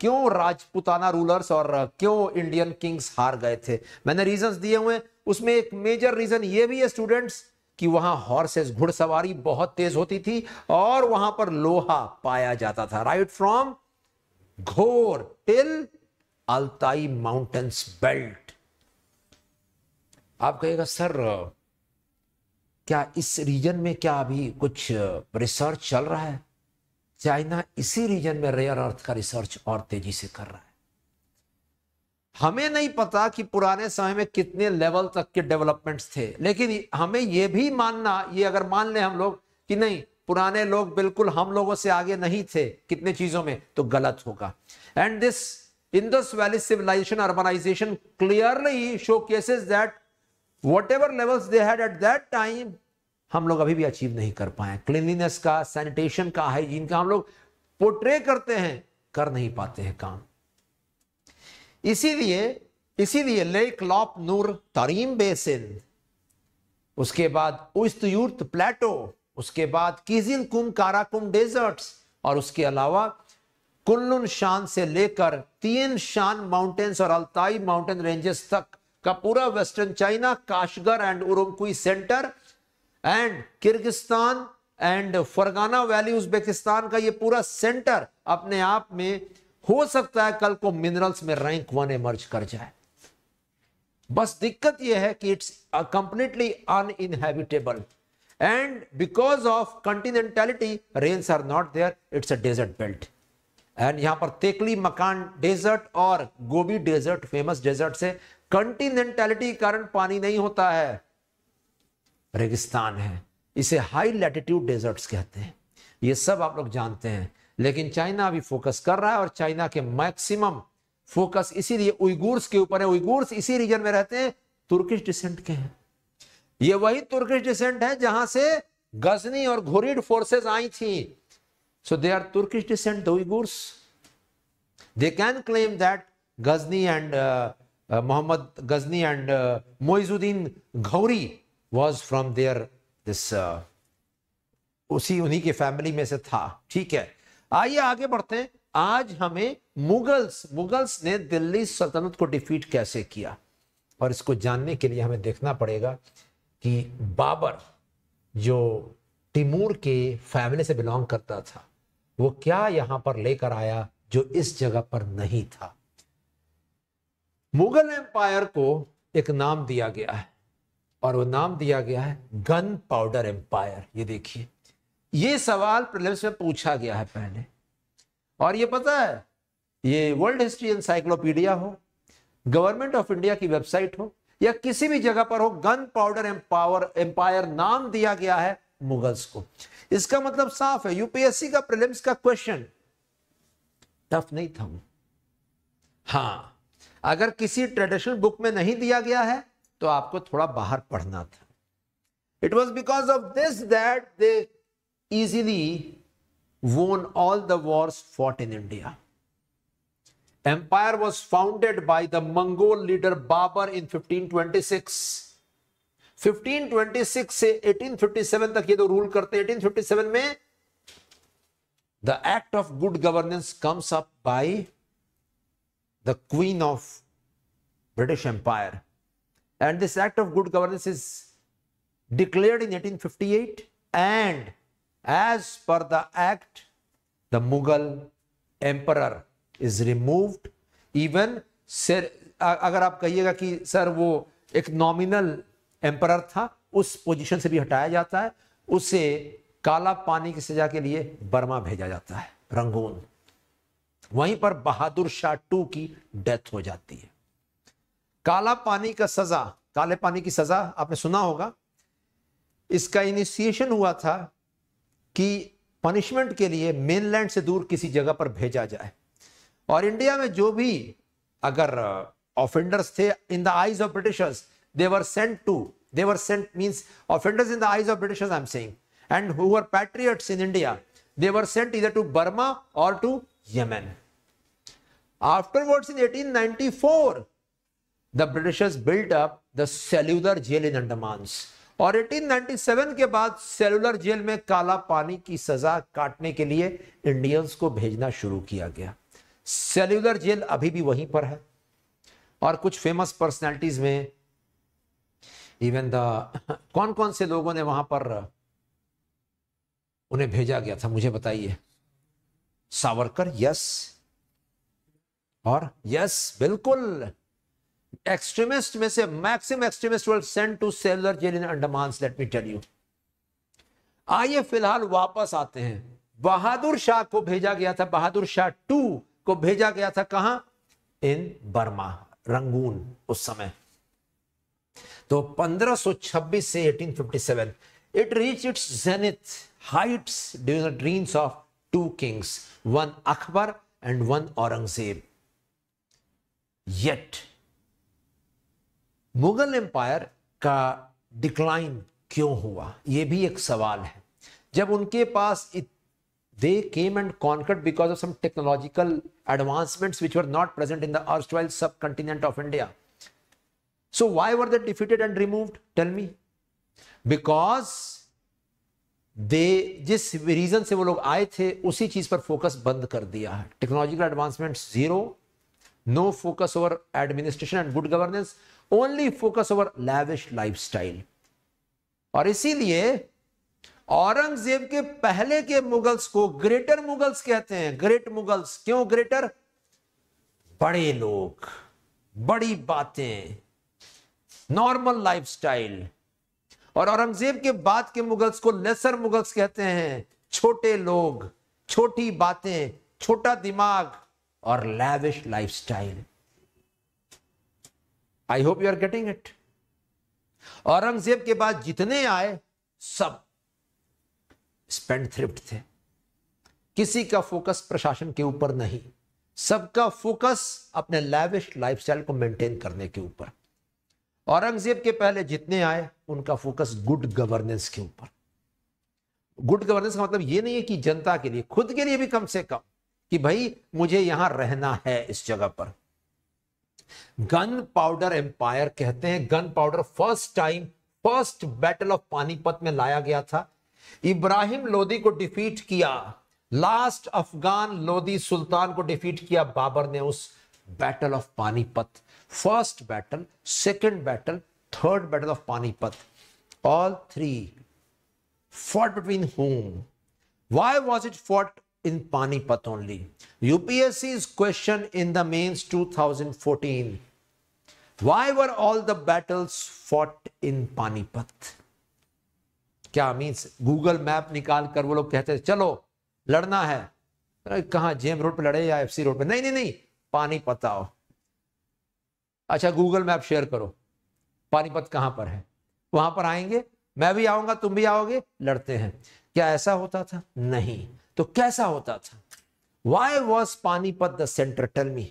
क्यों राजपुताना रूलर्स और क्यों इंडियन किंग्स हार गए थे मैंने रीजंस दिए हुए उसमें एक मेजर रीजन ये भी है स्टूडेंट्स कि वहां हॉर्सेस घुड़सवारी बहुत तेज होती थी और वहां पर लोहा पाया जाता था right from Ghor till Altai mountains belt आप कहेगा सर क्या इस रीजन में क्या अभी कुछ रिसर्च चल रहा है चाइना इसी रीजन में रेयर अर्थ का रिसर्च और तेजी से कर रहा है हमें नहीं पता कि पुराने समय में कितने लेवल तक के डेवलपमेंट्स थे लेकिन हमें यह भी मानना ये अगर मान ले हम लोग कि नहीं पुराने लोग बिल्कुल हम लोगों से आगे नहीं थे कितने चीजों में तो गलत होगा and this Indus valley civilisation urbanisation clearly showcases that whatever levels they had at that time हम लोग अभी भी अचीव नहीं कर पाए क्लिनलीनेस का सैनिटेशन का हाइजीन का हम लोग पोर्ट्रे करते हैं कर नहीं पाते हैं काम इसीलिए इसीलिए lake Lop Nur Tarim basin उसके बाद उस्त प्लेटो उसके बाद किजिन कुम काराकुम डेजर्ट्स और उसके अलावा कुल्लुन शान से लेकर तीन शान माउंटेन्स और अल्ताई माउंटेन रेंजेस तक का पूरा western China Kashgar and Urumqi centre and Kyrgyzstan and Fergana valley Uzbekistan का ये पूरा सेंटर अपने आप में हो सकता है कल को मिनरल्स में रैंक वन एमर्ज कर जाए बस दिक्कत यह है कि it's completely uninhabitable and because of continentality rains are not there it's a desert belt and यहां पर तेकली मकान डेजर्ट और गोभी डेजर्ट फेमस डेजर्ट से कंटिनेंटेलिटी कारण पानी नहीं होता है रेगिस्तान है इसे हाई लैटिट्यूड डेजर्ट्स कहते हैं ये सब आप लोग जानते हैं लेकिन चाइना अभी फोकस कर रहा है और चाइना के मैक्सिमम फोकस इसीलिए उइगूर्स के ऊपर है उइगूर्स इसी रीजन में रहते हैं तुर्किश डिसेंट के हैं ये वही तुर्किश डिसेंट है जहां से गजनी और घोरिड फोर्सेस आई थी so they are Turkish descent दूर्स they can claim that Ghazni and Mohammad Ghazni and Moizuddin Ghauri was from there this उसी उन्हीं के फैमिली में से था ठीक है आइए आगे बढ़ते हैं आज हमें मुगल्स मुगल्स ने दिल्ली सल्तनत को डिफीट कैसे किया और इसको जानने के लिए हमें देखना पड़ेगा कि बाबर जो तिमूर के फैमिली से बिलोंग करता था वो क्या यहां पर लेकर आया जो इस जगह पर नहीं था मुगल एम्पायर को एक नाम दिया गया है और वो नाम दिया गया है गन पाउडर एम्पायर ये देखिए ये सवाल प्रिलिम्स में पूछा गया है पहले और ये पता है ये वर्ल्ड हिस्ट्री एनसाइक्लोपीडिया हो गवर्नमेंट ऑफ इंडिया की वेबसाइट हो या किसी भी जगह पर हो गन पाउडर एम्पावर एम्पायर नाम दिया गया है मुगल्स को इसका मतलब साफ है यूपीएससी का प्रिलिम्स का क्वेश्चन टफ नहीं था वो हाँ अगर किसी ट्रेडिशनल बुक में नहीं दिया गया है तो आपको थोड़ा बाहर पढ़ना था it was because of this that they easily won all the wars fought in India. Empire was founded by the Mongol leader Babur in 1526. 1526 से 1857 तक ये तो रूल करते हैं 1857 में the act of good governance comes up by the queen of british empire and this act of good governance is declared in 1858 and As per the act, the Mughal emperor is removed. Even sir, अगर आप कहिएगा कि sir वो एक nominal emperor था उस position से भी हटाया जाता है उसे काला पानी की सजा के लिए बर्मा भेजा जाता है रंगून वहीं पर बहादुर शाह टू की डेथ हो जाती है काला पानी का सजा काले पानी की सजा आपने सुना होगा इसका इनिशिएशन हुआ था कि पनिशमेंट के लिए मेनलैंड से दूर किसी जगह पर भेजा जाए और इंडिया में जो भी अगर ऑफेंडर्स uh, थे in the eyes of Britishers they were sent to they were sent means offenders in the eyes of Britishers I am saying and who are patriots in India they were sent इधर to Burma और to Yemen afterwards in 1894 the Britishers built up the cellular jail in Andamans और 1897 के बाद cellular jail में काला पानी की सजा काटने के लिए इंडियंस को भेजना शुरू किया गया सेलुलर जेल अभी भी वहीं पर है और कुछ फेमस पर्सनैलिटीज में इवन द कौन कौन से लोगों ने वहां पर उन्हें भेजा गया था मुझे बताइए सावरकर यस और यस बिल्कुल एक्सट्रीमिस्ट में से maxim extremist will send to cellular jail in Andaman let me tell you आइए फिलहाल वापस आते हैं बहादुर शाह को भेजा गया था बहादुर शाह टू को भेजा गया था कहा इन बर्मा रंगून उस समय तो 1526 से 1857 it reach its zenith heights due the dreams of two kings one Akbar and one Aurangzeb yet Mughal empire का डिक्लाइन क्यों हुआ ये भी एक सवाल है जब उनके पास they came and conquered because of some technological advancements which were not present in the subcontinent of India so why were they and removed tell me because they जिस रीजन से वो लोग आए थे उसी चीज पर फोकस बंद कर दिया है technological advancement zero no focus over administration and good governance only focus over lavish lifestyle और इसीलिए औरंगजेब के पहले के मुगल्स को ग्रेटर मुगल्स कहते हैं ग्रेट मुगल्स क्यों ग्रेटर बड़े लोग बड़ी बातें नॉर्मल लाइफस्टाइल और औरंगजेब के बाद के मुगल्स को लेसर मुगल्स कहते हैं छोटे लोग छोटी बातें छोटा दिमाग और lavish lifestyle I hope you are getting it Aurangzeb के बाद जितने आए सब स्पेंड थ्रिफ्ट थे किसी का फोकस प्रशासन के ऊपर नहीं सबका फोकस अपने लैविश लाइफस्टाइल को मेंटेन करने के ऊपर औरंगजेब के पहले जितने आए उनका फोकस गुड गवर्नेंस के ऊपर गुड गवर्नेंस का मतलब ये नहीं है कि जनता के लिए खुद के लिए भी कम से कम कि भाई मुझे यहां रहना है इस जगह पर गन पाउडर एम्पायर कहते हैं gunpowder first time first battle of Panipat में लाया गया था इब्राहिम लोदी को डिफीट किया लास्ट अफगान लोदी सुल्तान को डिफीट किया बाबर ने उस battle of Panipat first battle second battle third battle of Panipat all three fought between whom why was it fought in Panipat only. UPSC's question in the mains 2014. Why were all the battles fought in Panipat? क्या means Google map निकाल कर वो लोग कहते चलो लड़ना है कहा जेम रोड पे लड़े या एफसी रोड पे नहीं नहीं नहीं पानी पताओ अच्छा गूगल मैप शेयर करो पानीपत कहां पर है वहां पर आएंगे मैं भी आऊंगा तुम भी आओगे लड़ते हैं क्या ऐसा होता था नहीं तो कैसा होता था why was Panipat the centre tell me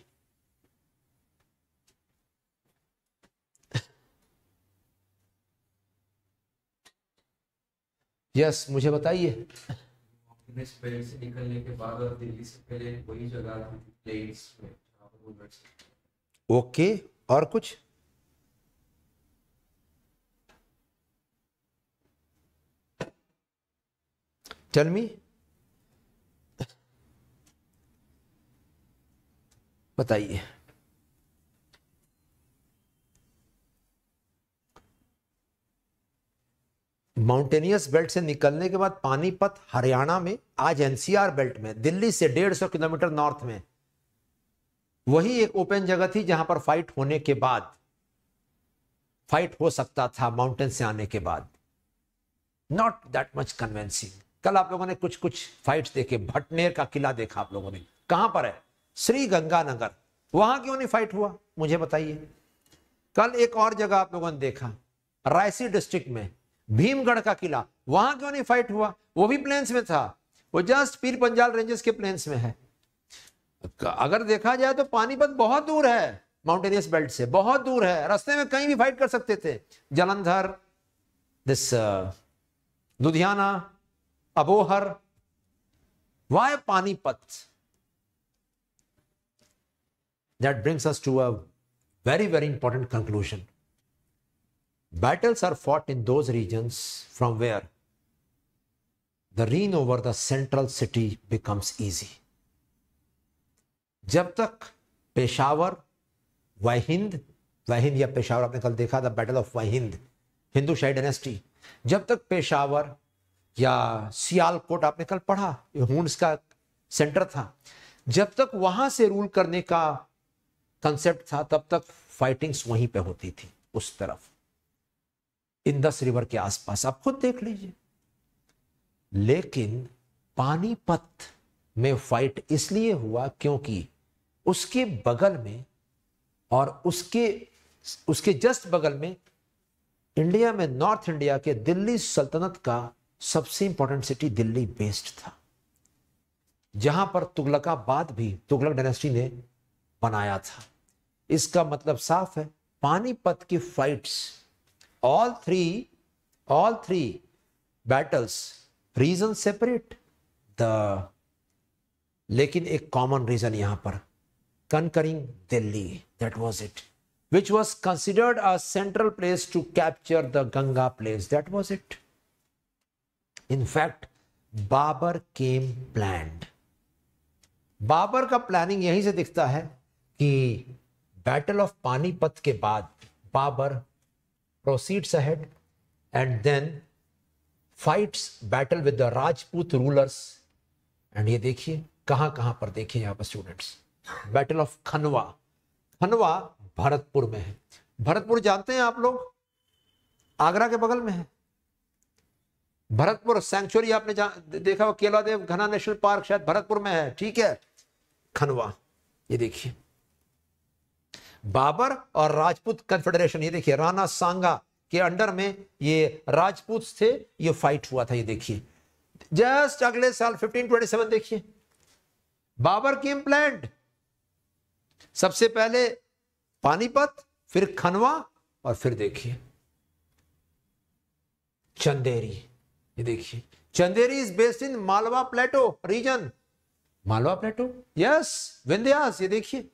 yes मुझे बताइए ओके निकलने के बाद और वही जगह ओके और कुछ टेल मी बताइए माउंटेनियस बेल्ट से निकलने के बाद पानीपत हरियाणा में आज एनसीआर बेल्ट में दिल्ली से डेढ़ सौ किलोमीटर नॉर्थ में वही एक ओपन जगह थी जहां पर फाइट होने के बाद फाइट हो सकता था माउंटेन से आने के बाद नॉट दैट मच कन्वेंसिंग कल आप लोगों ने कुछ कुछ फाइट्स देखे भटनेर का किला देखा आप लोगों ने कहां पर है श्री गंगानगर वहां क्यों नहीं फाइट हुआ मुझे बताइए कल एक और जगह आप लोगों ने देखा रायसी डिस्ट्रिक्ट में भीमगढ़ का किला वहां क्यों नहीं फाइट हुआ वो भी प्लेन्स में था वो जस्ट पीर पंजाल रेंजेस के प्लेन्स में है अगर देखा जाए तो पानीपत बहुत दूर है माउंटेनियस बेल्ट से बहुत दूर है रास्ते में कहीं भी फाइट कर सकते थे Jalandhar this uh, Ludhiana Abohar why Panipat that brings us to a very, very important conclusion. Battles are fought in those regions from where the reign over the central city becomes easy. जब तक पेशावर वाहिंद वाहिंद या पेशावर आपने कल देखा था battle of Waihind Hindu Shahi dynasty जब तक पेशावर या सियालकोट आपने कल पढ़ा हूंड्स का सेंटर था जब तक वहां से रूल करने का कंसेप्ट था तब तक फाइटिंग्स वहीं पे होती थी उस तरफ इंदस रिवर के आसपास आप खुद देख लीजिए लेकिन पानीपत में फाइट इसलिए हुआ क्योंकि उसके बगल में और उसके उसके जस्ट बगल में इंडिया में नॉर्थ इंडिया के दिल्ली सल्तनत का सबसे इंपॉर्टेंट सिटी दिल्ली बेस्ड था जहां पर तुगलकाबाद भी तुगलक डायनेस्टी ने बनाया था इसका मतलब साफ है पानीपत की fights all three all three battles reason separate the लेकिन एक कॉमन रीजन यहां पर conquering Delhi that was it which was considered a central place to capture the Ganga place that was it in fact Babur came plan Babur का planning यहीं से दिखता है कि बैटल ऑफ पानीपत के बाद Babur proceeds ahead and then fights battle with the Rajput rulers and ये देखिए कहां कहां पर देखिए यहां पर students battle of Khanwa Khanwa Bharatpur में है भरतपुर जानते हैं आप लोग आगरा के बगल में है भरतपुर सेंचुरी आपने देखा हो केलादेव घना नेशनल पार्क शायद भरतपुर में है ठीक है खनवा ये देखिए बाबर और राजपूत कन्फेडरेशन ये देखिए राणा सांगा के अंडर में ये राजपूत थे ये फाइट हुआ था ये देखिए जस्ट अगले साल 1527 देखिए बाबर की इम्प्लैंड सबसे पहले पानीपत फिर खनवा और फिर देखिए चंदेरी ये देखिए Chanderi is based in Malwa plateau region Malwa plateau yes Vindhyas ये देखिए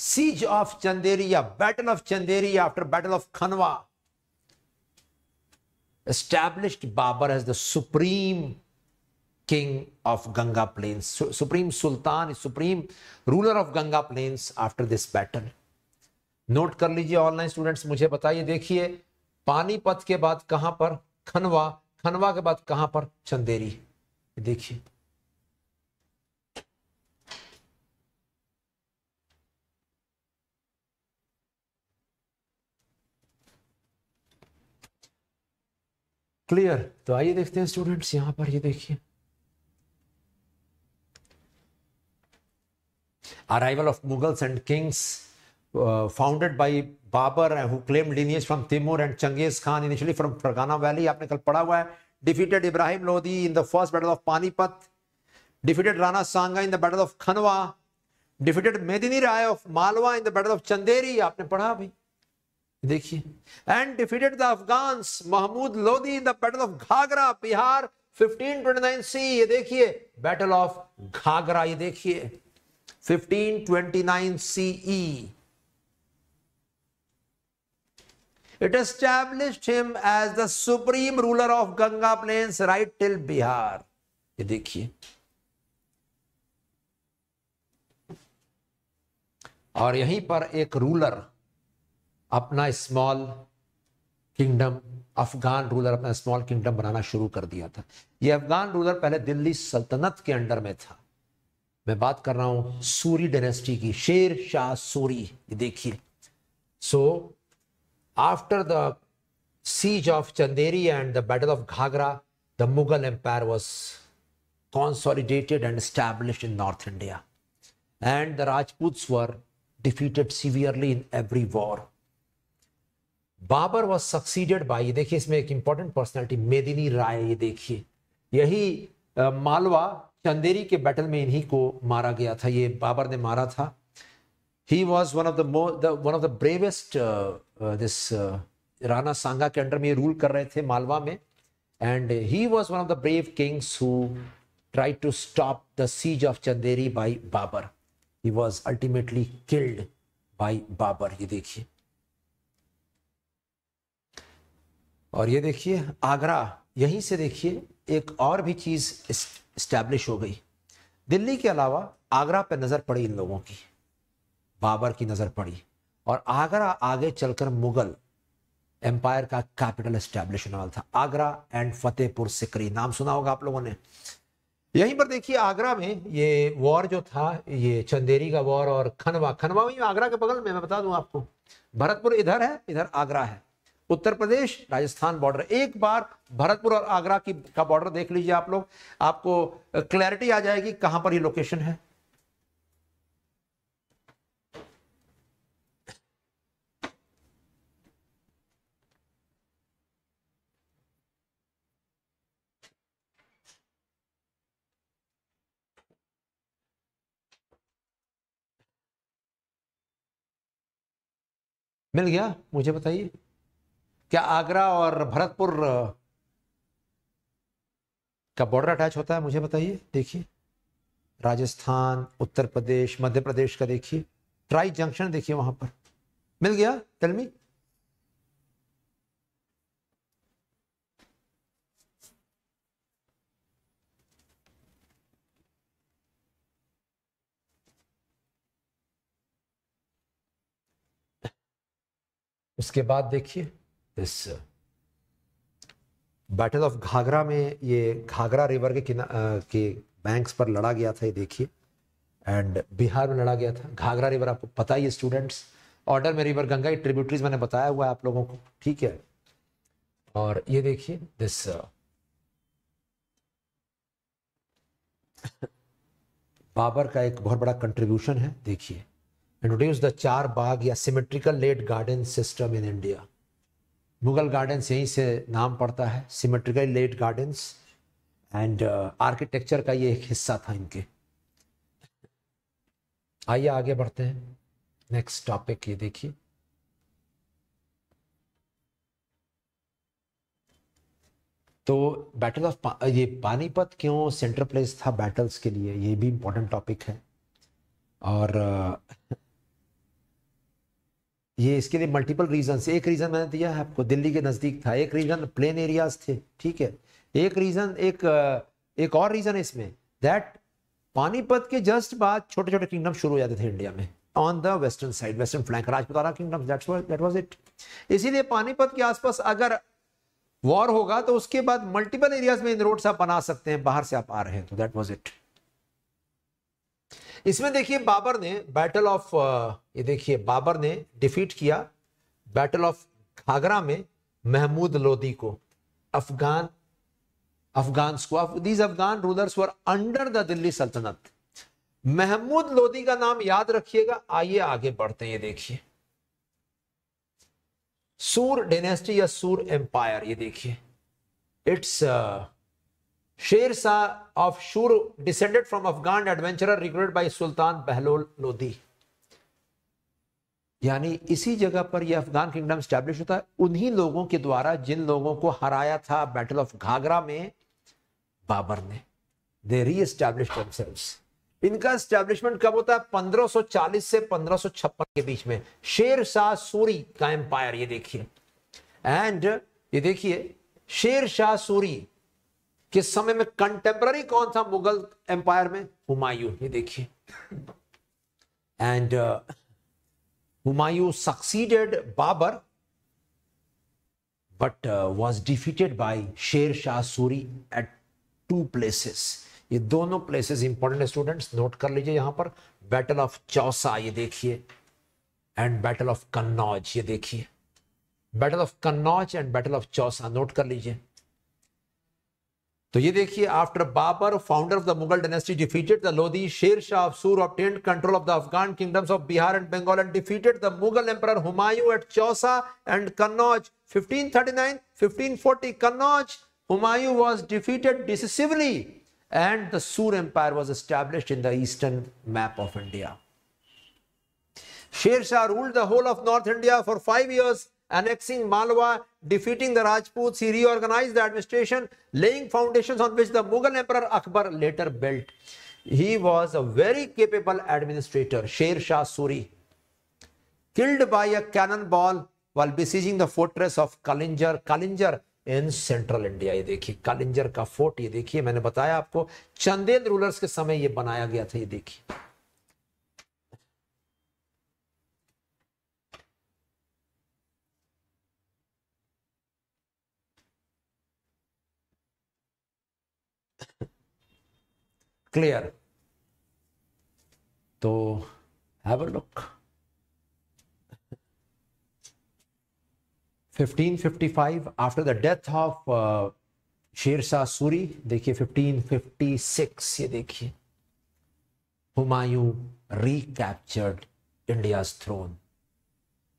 siege of Chanderia battle of Chanderia after battle of Khanwa established Babur as the supreme king of Ganga plains supreme sultan supreme ruler of Ganga plains after this battle note कर लीजिए online students मुझे बताइए देखिए पानीपत के बाद कहां पर खनवा खनवा के बाद कहां पर चंदेरी देखिए क्लियर तो आइए देखते हैं स्टूडेंट्स यहां पर ये देखिए arrival of Mughals and kings founded by Babur who claim lineage from Timur and Changez Khan initially from Fergana valley आपने कल पढ़ा हुआ है defeated Ibrahim Lodhi in the first battle of Panipat defeated Rana Sanga in the battle of Khanwa defeated Medini Rai of Malwa in the battle of Chanderi आपने पढ़ा भाई देखिए and defeated the Afghans Mahmud Lodi in the battle of Ghaghara Bihar 1529 C ये देखिए बैटल ऑफ घाघरा ये देखिए 1529 CE it establish him as the supreme ruler of Ganga plains right till Bihar ये देखिए और यहीं पर एक रूलर अपना स्मॉल किंगडम अफगान रूलर अपना स्मॉल किंगडम बनाना शुरू कर दिया था ये अफगान रूलर पहले दिल्ली सल्तनत के अंडर में था मैं बात कर रहा हूं सूरी डेनेस्टी की शेर शाह सूरी देखिए so after the siege of Chanderi and the battle of Ghaghra the Mughal empire was consolidated and establish in north India and the Rajput defeated severely in every war Babur was succeeded by ये देखिए इसमें एक इंपॉर्टेंट पर्सनैलिटी मेदिनी राय ये देखिए यही मालवा चंदेरी के बैटल में इन्हीं को मारा गया था ये बाबर ने मारा था he was one of the mo one of the bravest this Rana Sanga के अंडर में ये रूल कर रहे थे मालवा में and he was one of the brave kings who try to stop the siege of Chanderi by Babur he was ultimately killed by Babur ये देखिए और ये देखिए आगरा यहीं से देखिए एक और भी चीज़ स्टैब्लिश हो गई दिल्ली के अलावा आगरा पर नज़र पड़ी इन लोगों की बाबर की नज़र पड़ी और आगरा आगे चलकर मुगल एम्पायर का कैपिटल स्टैब्लिश होने वाला था आगरा एंड फतेहपुर सिकरी नाम सुना होगा आप लोगों ने यहीं पर देखिए आगरा में ये वॉर जो था ये चंदेरी का वॉर और खनवा खनवा वही आगरा के बगल में मैं बता दूं आपको भरतपुर इधर है इधर आगरा है उत्तर प्रदेश राजस्थान बॉर्डर एक बार भरतपुर और आगरा की का बॉर्डर देख लीजिए आप लोग आपको क्लैरिटी आ जाएगी कहां पर ये लोकेशन है मिल गया मुझे बताइए क्या आगरा और भरतपुर का बॉर्डर अटैच होता है मुझे बताइए देखिए राजस्थान उत्तर प्रदेश मध्य प्रदेश का देखिए ट्राई जंक्शन देखिए वहां पर मिल गया तलमी उसके बाद देखिए इस बैटल ऑफ घाघरा में ये घाघरा रिवर के किना uh, के बैंक्स पर लड़ा गया था ये देखिए एंड बिहार में लड़ा गया था घाघरा रिवर आपको पता ही है स्टूडेंट्स ऑर्डर में रिवर गंगा ट्रिब्यूटरीज मैंने बताया हुआ है आप लोगों को ठीक है और ये देखिए दिस बाबर uh, का एक बहुत बड़ा कंट्रीब्यूशन है देखिए इंट्रोड्यूस द चार बाग या symmetrical laid garden system in India Mughal gardens यहीं से नाम पड़ता है symmetrical laid gardens and architecture का ये एक हिस्सा था इनके आइए आगे बढ़ते हैं नेक्स्ट टॉपिक ये देखिए तो बैटल ऑफ पा, ये पानीपत क्यों सेंटर प्लेस था बैटल्स के लिए ये भी इंपॉर्टेंट टॉपिक है और uh, ये इसके लिए मल्टीपल रीजन एक रीज़न मैंने दिया है आपको दिल्ली के नज़दीक था एक रीज़न प्लेन एरियाज थे ठीक है एक रीज़न एक एक और रीज़न है इसमें दैट पानीपत के जस्ट बाद छोटे छोटे किंगडम शुरू हो जाते थे इंडिया में on the western side western flank Rajputana kingdom that was it इसीलिए पानीपत के आसपास अगर वॉर होगा तो उसके बाद मल्टीपल एरियाज में इन रोड्स आप बना सकते हैं बाहर से आप आ रहे हैं तो दैट वॉज इट इसमें देखिए बाबर ने बैटल ऑफ ये देखिए बाबर ने डिफीट किया बैटल ऑफ घाघरा में महमूद लोदी को Afghan Afghan these Afghan rulers were under the Delhi sultanate Mahmud Lodi का नाम याद रखिएगा आइए आगे बढ़ते हैं ये देखिए सूर डेनेस्टी या सूर एम्पायर ये देखिए it's uh, Sher Shah of Sur descended from Afghan adventurer recruited by Sultan Bahlol Lodi. यानी इसी जगह पर यह अफगान किंगडम स्टैब्लिश होता है उन्हीं लोगों के द्वारा जिन लोगों को हराया था बैटल ऑफ घाघरा में बाबर ने दे री एस्टैब्लिश इनका स्टैब्लिशमेंट कब होता है 1540 से 1556 के बीच में शेर शाह सूरी का एम्पायर ये देखिए एंड ये देखिए शेर शाह सूरी किस समय में कंटेम्प्ररी कौन था मुगल एम्पायर में हुमायूं ये देखिए and uh, Humayun succeeded Babur but was defeated by Sher Shah Suri at two places ये दोनों प्लेसेस इंपॉर्टेंट स्टूडेंट्स नोट कर लीजिए यहां पर बैटल ऑफ चौसा ये देखिए एंड बैटल ऑफ कन्नौज ये देखिए battle of Kannauj and battle of Chausa note कर लीजिए तो ये देखिए after Babur founder of the Mughal dynasty defeated the Lodhi Sher Shah of Sur obtained control of the Afghan kingdoms of Bihar and Bengal and defeated the Mughal emperor Humayun at Chausa and Kannauj 1539 1540 Kannauj Humayu was defeated decisively and the Sur Empire was established in the eastern map of India. Sher Shah ruled the whole of North India for five years annexing Malwa, defeating the Rajputs, he reorganized the administration, laying foundations on which the Mughal Emperor Akbar later built. He was a very capable administrator, Sher Shah Suri, killed by a cannonball while besieging the fortress of Kalinjar. Kalinjar in central India. ये देखिए Kalinjar का fort. ये देखिए मैंने बताया आपको Chandel rulers के समय ये बनाया गया था ये देखिए क्लियर तो have a look 1555 after the death of Shershah Suri देखिए 1556 ये देखिए हुमायूं रिकैप्चर्ड इंडिया थ्रोन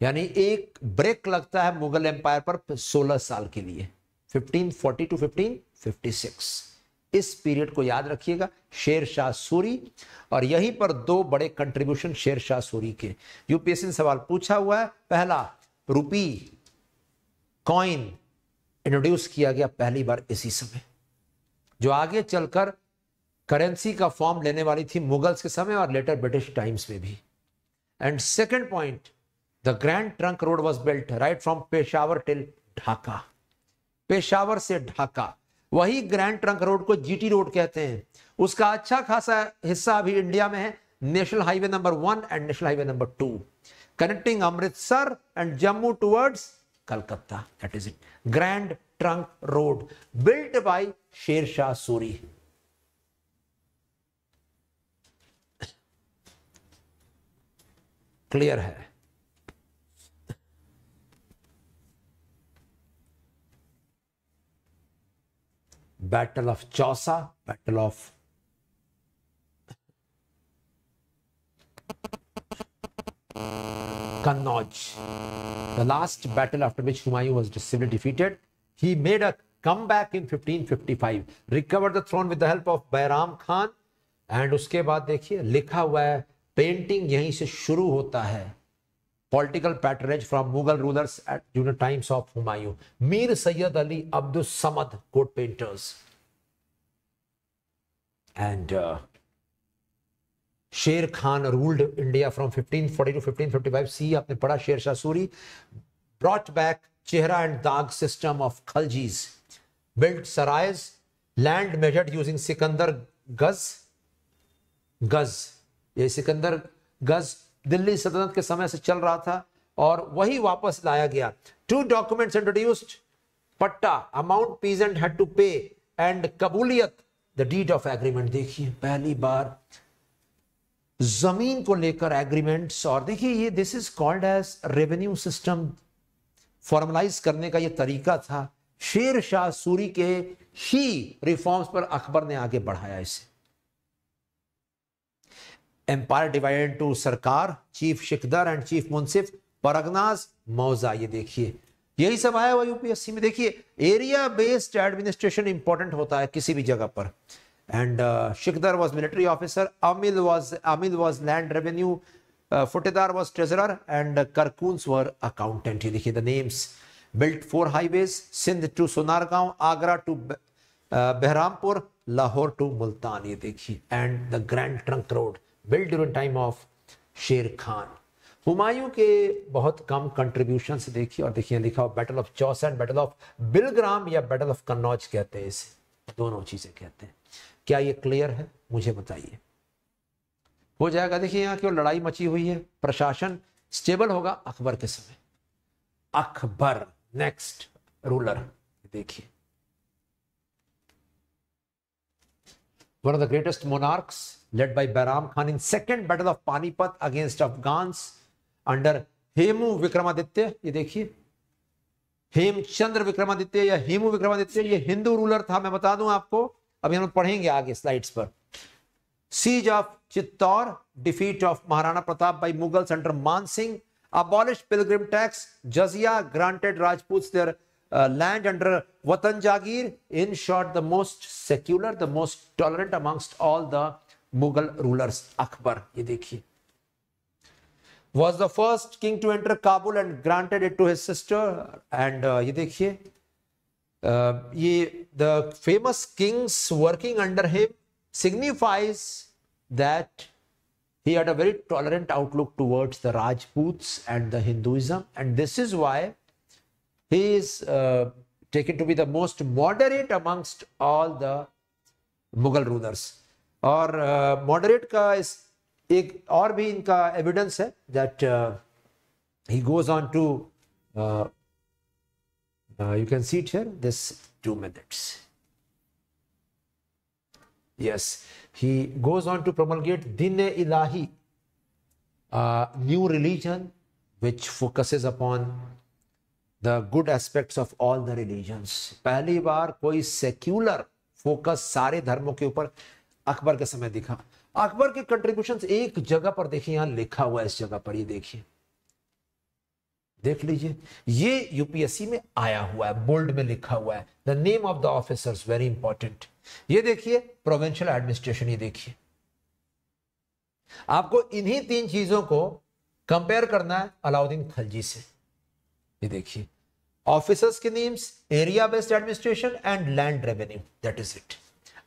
यानी एक ब्रेक लगता है मुगल एम्पायर पर 16 साल के लिए 1540 टू 1556 इस पीरियड को याद रखिएगा शेर शाह सूरी और यहीं पर दो बड़े कंट्रीब्यूशन शेर शाह सूरी के यूपीएससी ने सवाल पूछा हुआ है पहला रुपी कॉइन इंट्रोड्यूस किया गया पहली बार इसी समय जो आगे चलकर करेंसी का फॉर्म लेने वाली थी मुगल्स के समय और लेटर ब्रिटिश टाइम्स में भी and second point the grand trunk road was built right from Peshawar till Dhaka Peshawar से ढाका वही ग्रैंड ट्रंक रोड को जीटी रोड कहते हैं उसका अच्छा खासा हिस्सा अभी इंडिया में है national highway number one and national highway number two connecting Amritsar and Jammu towards Calcutta that is it grand trunk road built by Sher Shah Suri clear है battle of Chausa battle of Kannauj the last battle after which Humayun was decisively defeated he made a come comeback in 1555 recover the throne with the help of Bairam Khan and उसके बाद देखिए लिखा हुआ है painting यहीं से शुरू होता है political patronage from Mughal rulers at times of Humayun Mir Syed Ali Abdul Samad court painters and Sher Khan ruled India from 1540 to 1555 C आपने पढ़ा Sher brought back chehra and dagh system of Khaljis build sarais land measured using Sikandar gaz gaz ये सिकंदर गज दिल्ली सल्तनत के समय से चल रहा था और वही वापस लाया गया two documents introduced patta amount peasant had to pay and kabuliyat the deed of agreement देखिए पहली बार जमीन को लेकर एग्रीमेंट्स और देखिए ये this is called as revenue system formalize करने का ये तरीका था शेर शाह सूरी के ही रिफॉर्म्स पर अकबर ने आगे बढ़ाया इसे empire divided to sarkar chief shiqdar and chief munsif parganas mauza ये देखिए यही सब आया हुआ यूपीएससी में देखिए एरिया बेस्ड एडमिनिस्ट्रेशन इंपॉर्टेंट होता है किसी भी जगह पर and shiqdar was military officer amil was amil was land revenue fotedar was treasurer and karkuns were accountant ये देखिए the names built four highways Sindh to sonargaon agra to uh, behrampur lahore to multan ye dekhiye and the grand trunk road build during time of Sher Khan Humayun के बहुत कम contribution देखिए और देखिए लिखा battle of Chausa and battle of Bilgram या battle of Kannauj कहते हैं इसे दोनों चीज़ें कहते हैं क्या ये क्लियर है मुझे बताइए हो जाएगा देखिए यहाँ क्यों लड़ाई मची हुई है प्रशासन स्टेबल होगा अकबर के समय अकबर नेक्स्ट रूलर देखिए one of the greatest monarchs led by Bairam Khan in second battle of Panipat against Afghans under Hemu Vikramaditya. ये देखिए हेम चंद्र विक्रमादित्य या हेमु विक्रमादित्य ये हिंदू रूलर था मैं बता दूं आपको अभी हम पढ़ेंगे आगे स्लाइड्स पर siege of Chittor defeat of Maharana Pratap by Mughal centre Man Singh abolish pilgrim tax jizya granted Rajput their land under watan jagir in short the most secular the most tolerant amongst all the Mughal rulers Akbar ये देखिए was the first king to enter Kabul and granted it to his sister and ये देखिए uh, ये the famous kings working under him signifies that he had a very tolerant outlook towards the Rajputs and the Hinduism. And this is why he is uh, taken to be the most moderate amongst all the Mughal rulers. और moderate uh, का इस एक और भी इनका evidence है that he goes on to you can see here this two minutes yes he goes on to promulgate Din Ilahi new religion which focuses upon the good aspects of all the religion पहली बार कोई secular focus सारे धर्मों के ऊपर अकबर का समय दिखा अकबर के कंट्रीब्यूशन एक जगह पर देखिए यहां लिखा हुआ इस जगह पर ये देखिए देख लीजिए ये यूपीएससी में आया हुआ है बोल्ड में लिखा हुआ है the name of the officers very important ये देखिए प्रोविंशियल एडमिनिस्ट्रेशन ये देखिए आपको इन्हीं तीन चीजों को कंपेयर करना है अलाउद्दीन खलजी से ये देखिए ऑफिसर्स के names area based administration and land revenue that is it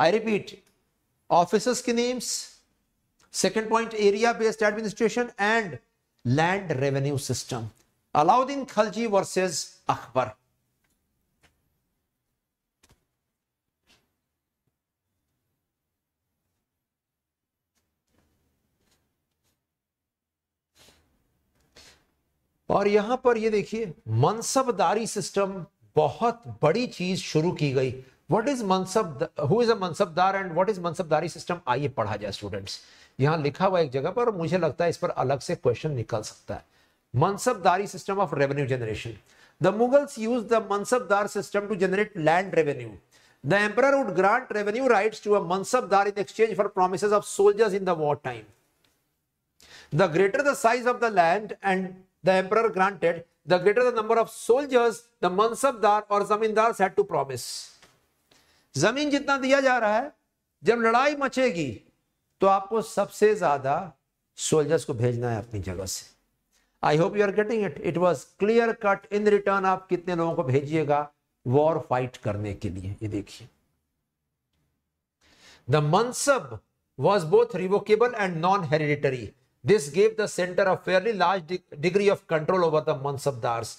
I repeat officers के names second point area based administration and land revenue system alauddin khalji versus akbar और यहां पर ये देखिए मनसबदारी सिस्टम बहुत बड़ी चीज शुरू की गई What is is Who is a is and what is mansabdari system? Is mansabdari system आइए पढ़ा जाए स्टूडेंट्स यहाँ लिखा हुआ एक जगह पर मुझे लगता है इस पर अलग से क्वेश्चन निकल सकता है mansabdari system of revenue generation The Mughals used the Mansabdar system to generate land revenue. The emperor would grant revenue rights to a Mansabdar in exchange for promises of soldiers in the war time. The greater the size of the land and the emperor granted, the greater the number of soldiers the Mansabdar or Zamindars had to promise. जमीन जितना दिया जा रहा है जब लड़ाई मचेगी तो आपको सबसे ज्यादा सोल्जर्स को भेजना है अपनी जगह से I hope you are getting it it was clear cut in return आप कितने लोगों को भेजिएगा वॉर फाइट करने के लिए ये देखिए the mansab was both revocable and non hereditary this gave the centre of fairly large degree of control over the mansabdars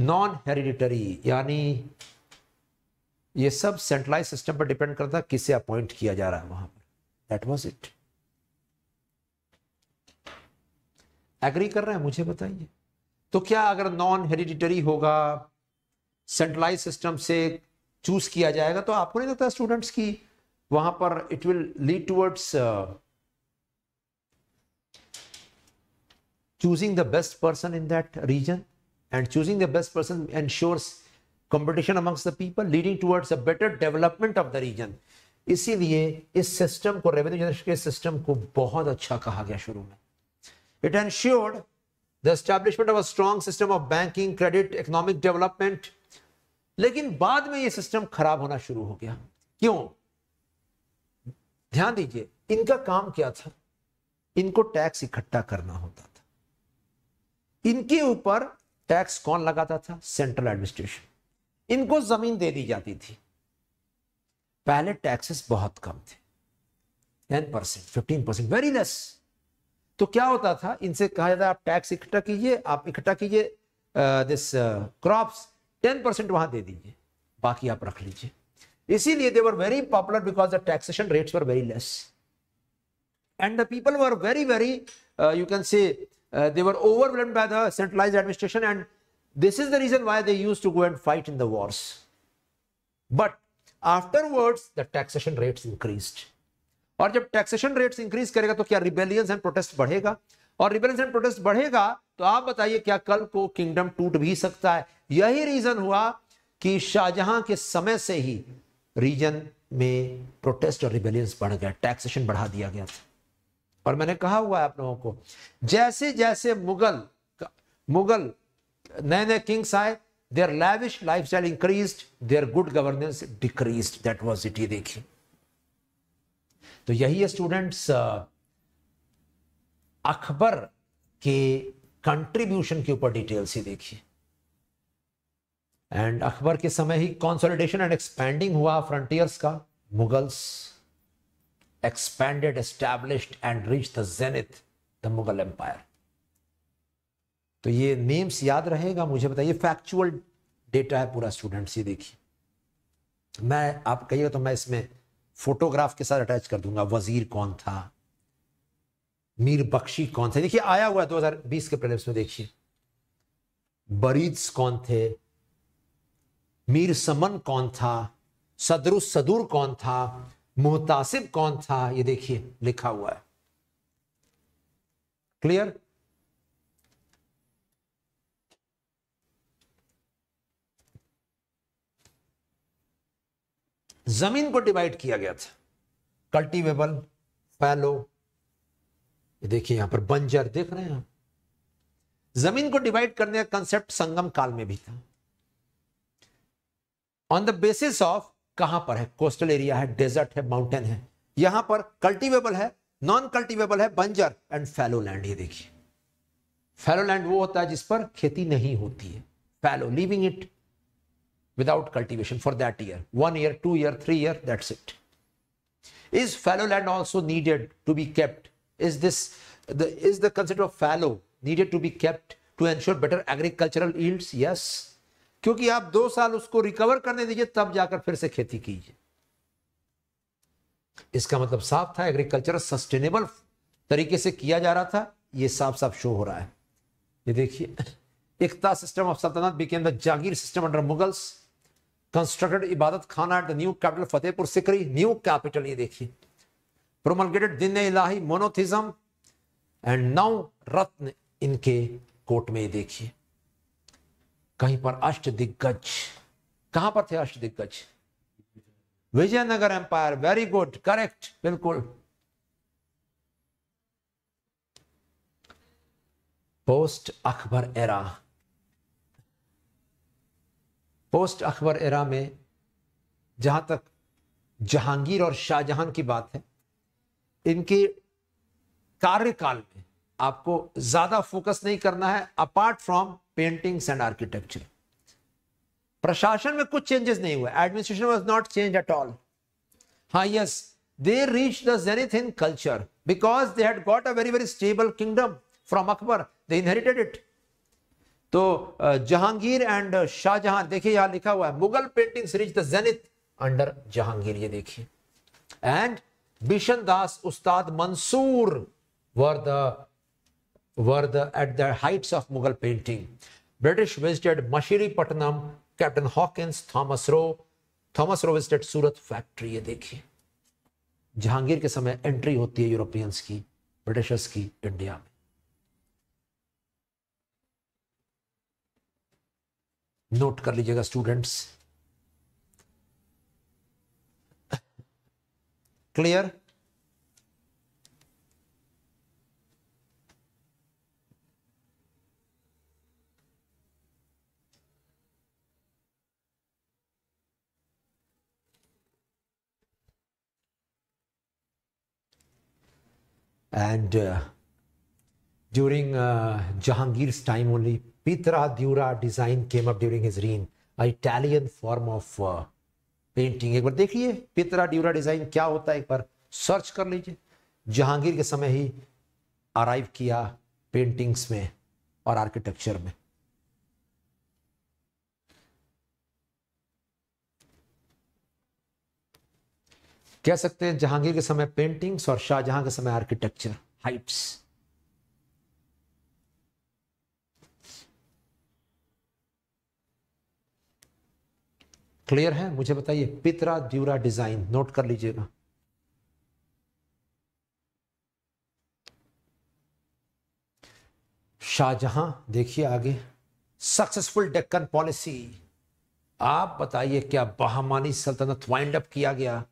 non hereditary यानी ये सब सेंट्रलाइज सिस्टम पर डिपेंड करता है किसे अपॉइंट किया जा रहा है वहां पर दैट वॉज इट एग्री कर रहा है मुझे बताइए तो क्या अगर नॉन हेरिडिटरी होगा सेंट्रलाइज सिस्टम से चूज किया जाएगा तो आपको नहीं लगता स्टूडेंट्स की वहां पर it will lead towards choosing the best person in that region and choosing the best person ensures competition amongst the people leading towards a better development of the region इसीलिए इस सिस्टम को revenue generation के system को बहुत अच्छा कहा गया शुरू में it ensured the establishment of a strong system of banking credit economic development लेकिन बाद में यह सिस्टम खराब होना शुरू हो गया क्यों ध्यान दीजिए इनका काम क्या था इनको टैक्स इकट्ठा करना होता था इनके ऊपर टैक्स कौन लगाता था सेंट्रल एडमिनिस्ट्रेशन इनको जमीन दे दी जाती थी पहले टैक्सेस बहुत कम थे ten percent fifteen percent very less तो क्या होता था इनसे कहा जाता आप टैक्स इकट्ठा कीजिए आप इकट्ठा कीजिए दिस क्रॉप्स टेन परसेंट वहां दे दीजिए बाकी आप रख लीजिए इसीलिए they were very popular because the taxation rates were very less and the people were very very you can say they were by the centralise administration and This is the reason why they used to go and fight in the wars. But afterwards, the taxation rates increased. और जब taxation rates increase करेगा तो क्या rebellions and protest बढ़ेगा और rebellions and protest बढ़ेगा तो आप बताइए क्या कल को किंगडम टूट भी सकता है यही रीजन हुआ कि शाहजहां के समय से ही रीजन में प्रोटेस्ट और रिबेलियंस बढ़ गया टैक्सेशन बढ़ा दिया गया था और मैंने कहा हुआ है आप लोगों को जैसे जैसे मुगल मुगल नए नए किंग्स आए their lavish life style increase their good governance decrease that was it ही देखिए तो यही है स्टूडेंट्स अकबर के कंट्रीब्यूशन के ऊपर डिटेल्स ही देखिए एंड अकबर के समय ही कॉन्सोलिडेशन एंड एक्सपेंडिंग हुआ फ्रंटियर्स का Mughals expanded established and reach the zenith the Mughal empire तो ये नेम्स याद रहेगा मुझे बताइए फैक्चुअल डेटा है पूरा स्टूडेंट्स ये देखिए मैं आप कहिएगा तो मैं इसमें फोटोग्राफ के साथ अटैच कर दूंगा वजीर कौन था मीर बख्शी कौन थे देखिए आया हुआ है 2020 के प्रेलिम्स में देखिए बरीद्स कौन थे मीर समन कौन था सदरु सदूर कौन था मुहतासिब कौन था ये देखिए लिखा हुआ है क्लियर जमीन को डिवाइड किया गया था कल्टीवेबल फैलो ये देखिए यहां पर बंजर देख रहे हैं आप जमीन को डिवाइड करने का कंसेप्ट संगम काल में भी था ऑन द बेसिस ऑफ कहां पर है कोस्टल एरिया है डेजर्ट है माउंटेन है यहां पर कल्टीवेबल है नॉन कल्टीवेबल है बंजर एंड फैलो लैंड ये देखिए फैलो लैंड वो होता है जिस पर खेती नहीं होती है fallow leaving it without cultivation for that year. One year, two year, three year, that's it. Is fallow land also needed to be kept? Is this the is the concept of fallow needed to be kept to ensure better agricultural yields? Yes. क्योंकि आप दो साल उसको recover करने दीजिए तब जाकर फिर से खेती कीजिए इसका मतलब साफ था एग्रीकल्चर सस्टेनेबल तरीके से किया जा रहा था ये साफ साफ शो हो रहा है ये देखिए iqta system of sultanate became the jagir system under Mughals constructed Ibadat Khana at the new capital Fatehpur Sikri new capital ये देखिए प्रोमलगेटेड दिन इलाही मोनोथिज्म एंड नौ रत्न इनके कोर्ट में देखिए कहीं पर अष्ट दिग्गज कहां पर थे Ashta Diggaja Vijayanagara empire very good correct बिल्कुल post Akbar era post Akbar era में जहां तक जहांगीर और शाहजहां की बात है इनके कार्यकाल में आपको ज्यादा फोकस नहीं करना है apart from paintings and architecture प्रशासन में कुछ चेंजेस नहीं हुए administration was not change at all हाँ yes they reach the zenith in culture because they had got a very very stable kingdom from Akbar they inherited it तो Jahangir and Shah Jahan देखिए यहां लिखा हुआ है Mughal painting series the zenith under Jahangir ये देखिए and Bishan Das Ustad Mansur were the were the eight the heights of Mughal painting British visited Masulipatnam captain Hawkins Thomas Roe Thomas Roe visited Surat factory ये देखिए जहांगीर के समय एंट्री होती है यूरोपियंस की ब्रिटिशर्स की इंडिया में नोट कर लीजिएगा students clear and uh, during uh, Jahangir's time only Pitra Dura design came up during his reign, an Italian form of uh, painting. एक बार देखिए Pitra Dura design क्या होता है एक बार search कर लीजिए जहांगीर के समय ही arrive किया paintings में और architecture में कह सकते हैं जहांगीर के समय पेंटिंग्स और शाहजहां के समय आर्किटेक्चर हाइट्स क्लियर है मुझे बताइए पितरा द्यूरा डिजाइन नोट कर लीजिएगा शाहजहां देखिए आगे सक्सेसफुल डेक्कन पॉलिसी आप बताइए क्या बहामानी सल्तनत वाइंड अप किया गया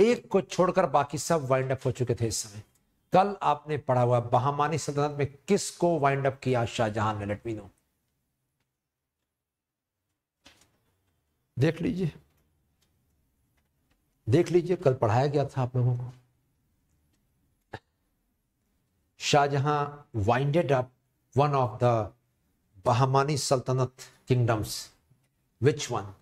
एक को छोड़कर बाकी सब वाइंड अप हो चुके थे इस समय कल आपने पढ़ा हुआ बहामानी सल्तनत में किस को वाइंड अप किया शाहजहां ने लेट नो देख लीजिए देख लीजिए कल पढ़ाया गया था आप लोगों को Shah Jahan winded up one of the Bahmani sultanate kingdoms which one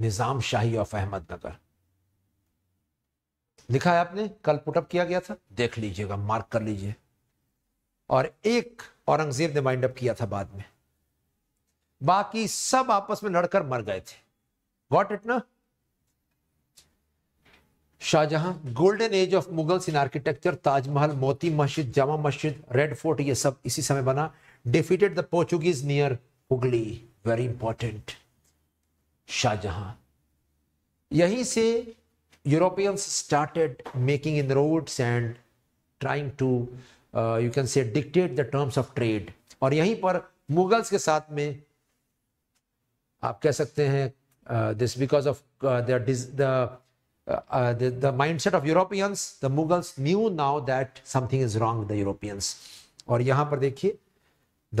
Nizam Shahi of Ahmadnagar लिखा है आपने कल पुटअप किया गया था देख लीजिएगा मार्क कर लीजिए और एक औरंगजेब ने माइंड अप किया था बाद में बाकी सब आपस में लड़कर मर गए थे वॉट इट ना Shah Jahan golden age of Mughals in architecture Taj Mahal Moti Masjid Jama मस्जिद रेड फोर्ट ये सब इसी समय बना defeated the Portuguese near Hooghly very important Shah Jahan यहीं से Europeans started making inroads and trying to you can say dictate the terms of trade और यहीं पर मुगल्स के साथ में आप कह सकते हैं this because of the mindset of Europeans the Mughals knew now that something is wrong the Europeans और यहां पर देखिए the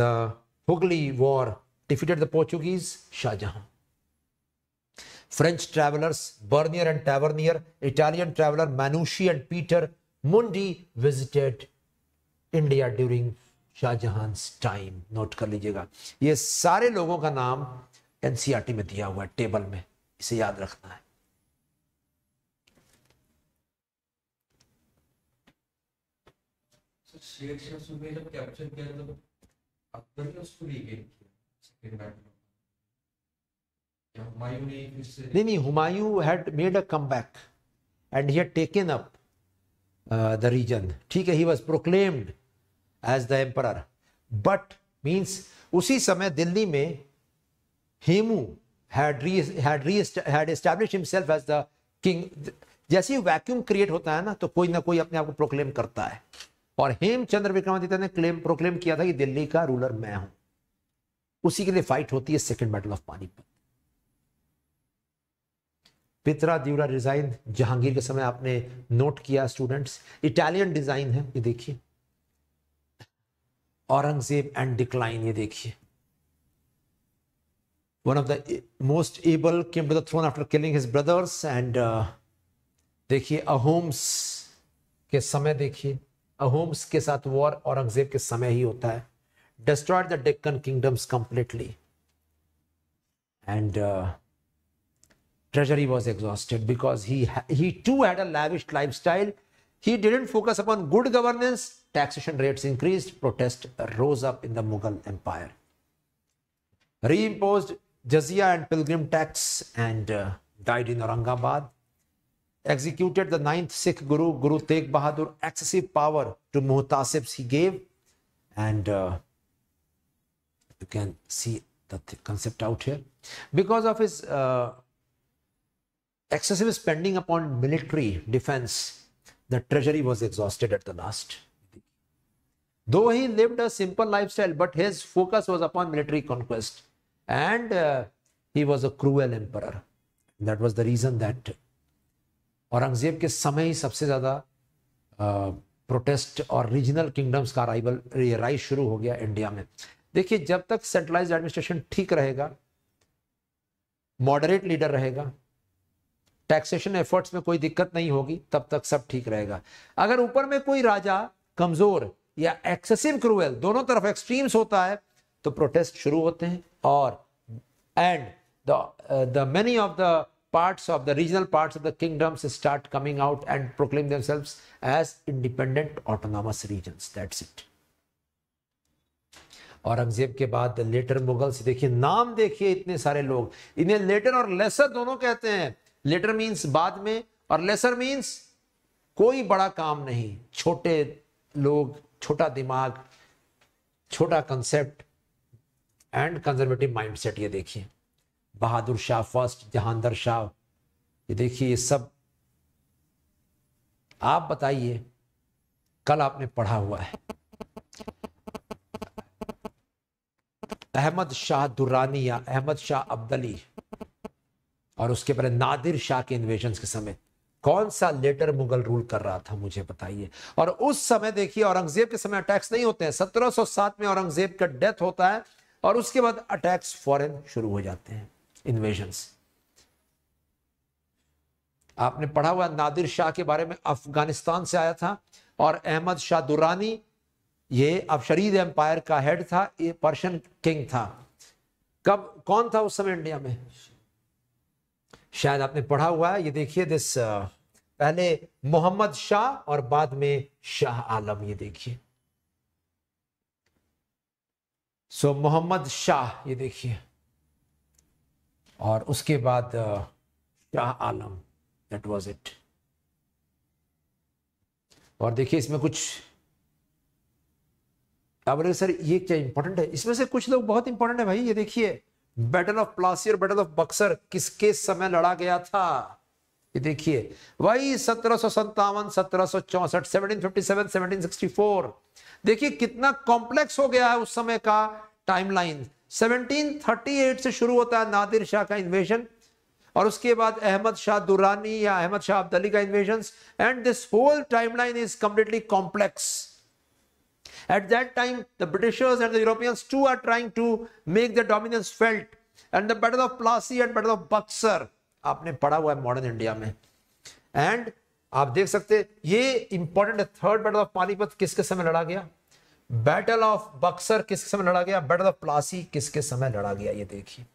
Hooghly war defeated the Portuguese Shah Jahan French travellers Bernier and Tavernier Italian traveller Manucci and Peter Mundy visited India during Shah Jahan time note कर लीजिएगा ये सारे लोगों का नाम एनसीईआरटी में दिया हुआ है टेबल में इसे याद रखना है नहीं नहीं Humayun had made a come back and he had taken up the region ठीक है he was proclaimed as the emperor but मींस उसी समय दिल्ली में Hemu had re, had, re, had established himself as जैसे ही वैक्यूम क्रिएट होता है ना तो कोई ना कोई अपने आप को प्रोक्लेम करता है और हेमचंद्र विक्रमादित्य ने क्लेम प्रोक्लेम किया था कि दिल्ली का रूलर मैं हूं उसी के लिए फाइट होती है सेकेंड बैटल ऑफ पानीपत पित्रा दिवरा डिजाइन जहांगीर के समय आपने नोट किया स्टूडेंट्स इटालियन डिजाइन है ये देखिए औरंगजेब एंड डिक्लाइन ये देखिए one of the most able came to the throne after killing his brothers and uh, देखिए अहोम्स के समय देखिए अहोम्स के साथ वॉर औरंगजेब के समय ही होता है destroyed the Deccan kingdoms completely and treasury was exhausted because he he too had a lavish lifestyle. He didn't focus upon good governance. Taxation rates increased. Protest rose up in the Mughal Empire. Reimposed jizya and pilgrim tax and uh, died in Aurangabad. Executed the ninth Sikh Guru, Guru Tegh Bahadur, excessive power to Muhtasibs he gave. And uh, you can see the th concept out here. Because of his uh, excessive spending upon military defense, the treasury was exhausted at the last. Though he lived a simple lifestyle, but his focus was upon military conquest. And uh, he was a cruel emperor. That was the reason that Aurangzeb के समय ही सबसे ज़्यादा protest और regional kingdoms का rival rise शुरू हो गया इंडिया में देखिए जब तक सेंट्रलाइज एडमिनिस्ट्रेशन ठीक रहेगा मॉडरेट लीडर रहेगा टैक्सेशन एफर्ट्स में कोई दिक्कत नहीं होगी तब तक सब ठीक रहेगा अगर ऊपर में कोई राजा कमजोर या एक्सेसिव क्रूएल दोनों तरफ एक्सट्रीम्स होता है तो प्रोटेस्ट शुरू होते हैं और and the many of the parts of the regional parts of the kingdoms start coming out and proclaim themselves as independent autonomous regions that's it Aurangzeb के बाद लेटर मुगल्स देखिए नाम देखिए इतने सारे लोग इन्हें लेटर और लेसर दोनों कहते हैं लेटर मींस बाद में और लेसर मींस कोई बड़ा काम नहीं छोटे लोग छोटा दिमाग छोटा concept and conservative mindset ये देखिए बहादुर शाह फर्स्ट जहानदर शाह ये देखिए ये सब आप बताइए कल आपने पढ़ा हुआ है अहमद शाह दुरानी या अहमद शाह अब्दली और उसके पहले नादिर शाह के इन्वेजन के समय कौन सा लेटर मुगल रूल कर रहा था मुझे बताइए और उस समय देखिए औरंगजेब के समय अटैक्स नहीं होते हैं 1707 में औरंगजेब का डेथ होता है और उसके बाद अटैक्स फॉरेन शुरू हो जाते हैं इन्वेजन आपने पढ़ा हुआ नादिर शाह के बारे में अफगानिस्तान से आया था और अहमद शाह दुरानी ये अफशरीद एम्पायर का हेड था ये पर्शियन किंग था कब कौन था उस समय इंडिया में शायद आपने पढ़ा हुआ है ये देखिए दिस uh, पहले मोहम्मद शाह और बाद में शाह आलम ये देखिए सो मोहम्मद शाह ये देखिए और उसके बाद Shah Alam that was it और देखिए इसमें कुछ अब बोले सर ये क्या इंपॉर्टेंट है इसमें से कुछ लोग बहुत इंपॉर्टेंट है भाई ये देखिए बैटल ऑफ प्लासी और बैटल ऑफ बक्सर किसके समय लड़ा गया था ये देखिए वही सत्रह सो सत्तावन सत्रह सो चौसठ seventeen fifty seven seventeen sixty four देखिए कितना कॉम्प्लेक्स हो गया है उस समय का टाइमलाइन 1738 से शुरू होता है नादिर शाह का इन्वेशन और उसके बाद अहमद शाह दुरानी या अहमद शाह अब्दली का invasion and this whole timeline is completely complex at that time the Britishers and the Europeans too are trying to make the dominance felt and the Battle of Plassey and Battle of Buxar आपने पढ़ा हुआ है modern India में and आप देख सकते ये important है थर्ड बैटल ऑफ पानीपत किसके समय लड़ा गया बैटल ऑफ बक्सर किसके समय लड़ा गया बैटल ऑफ प्लासी किसके समय लड़ा गया ये देखिए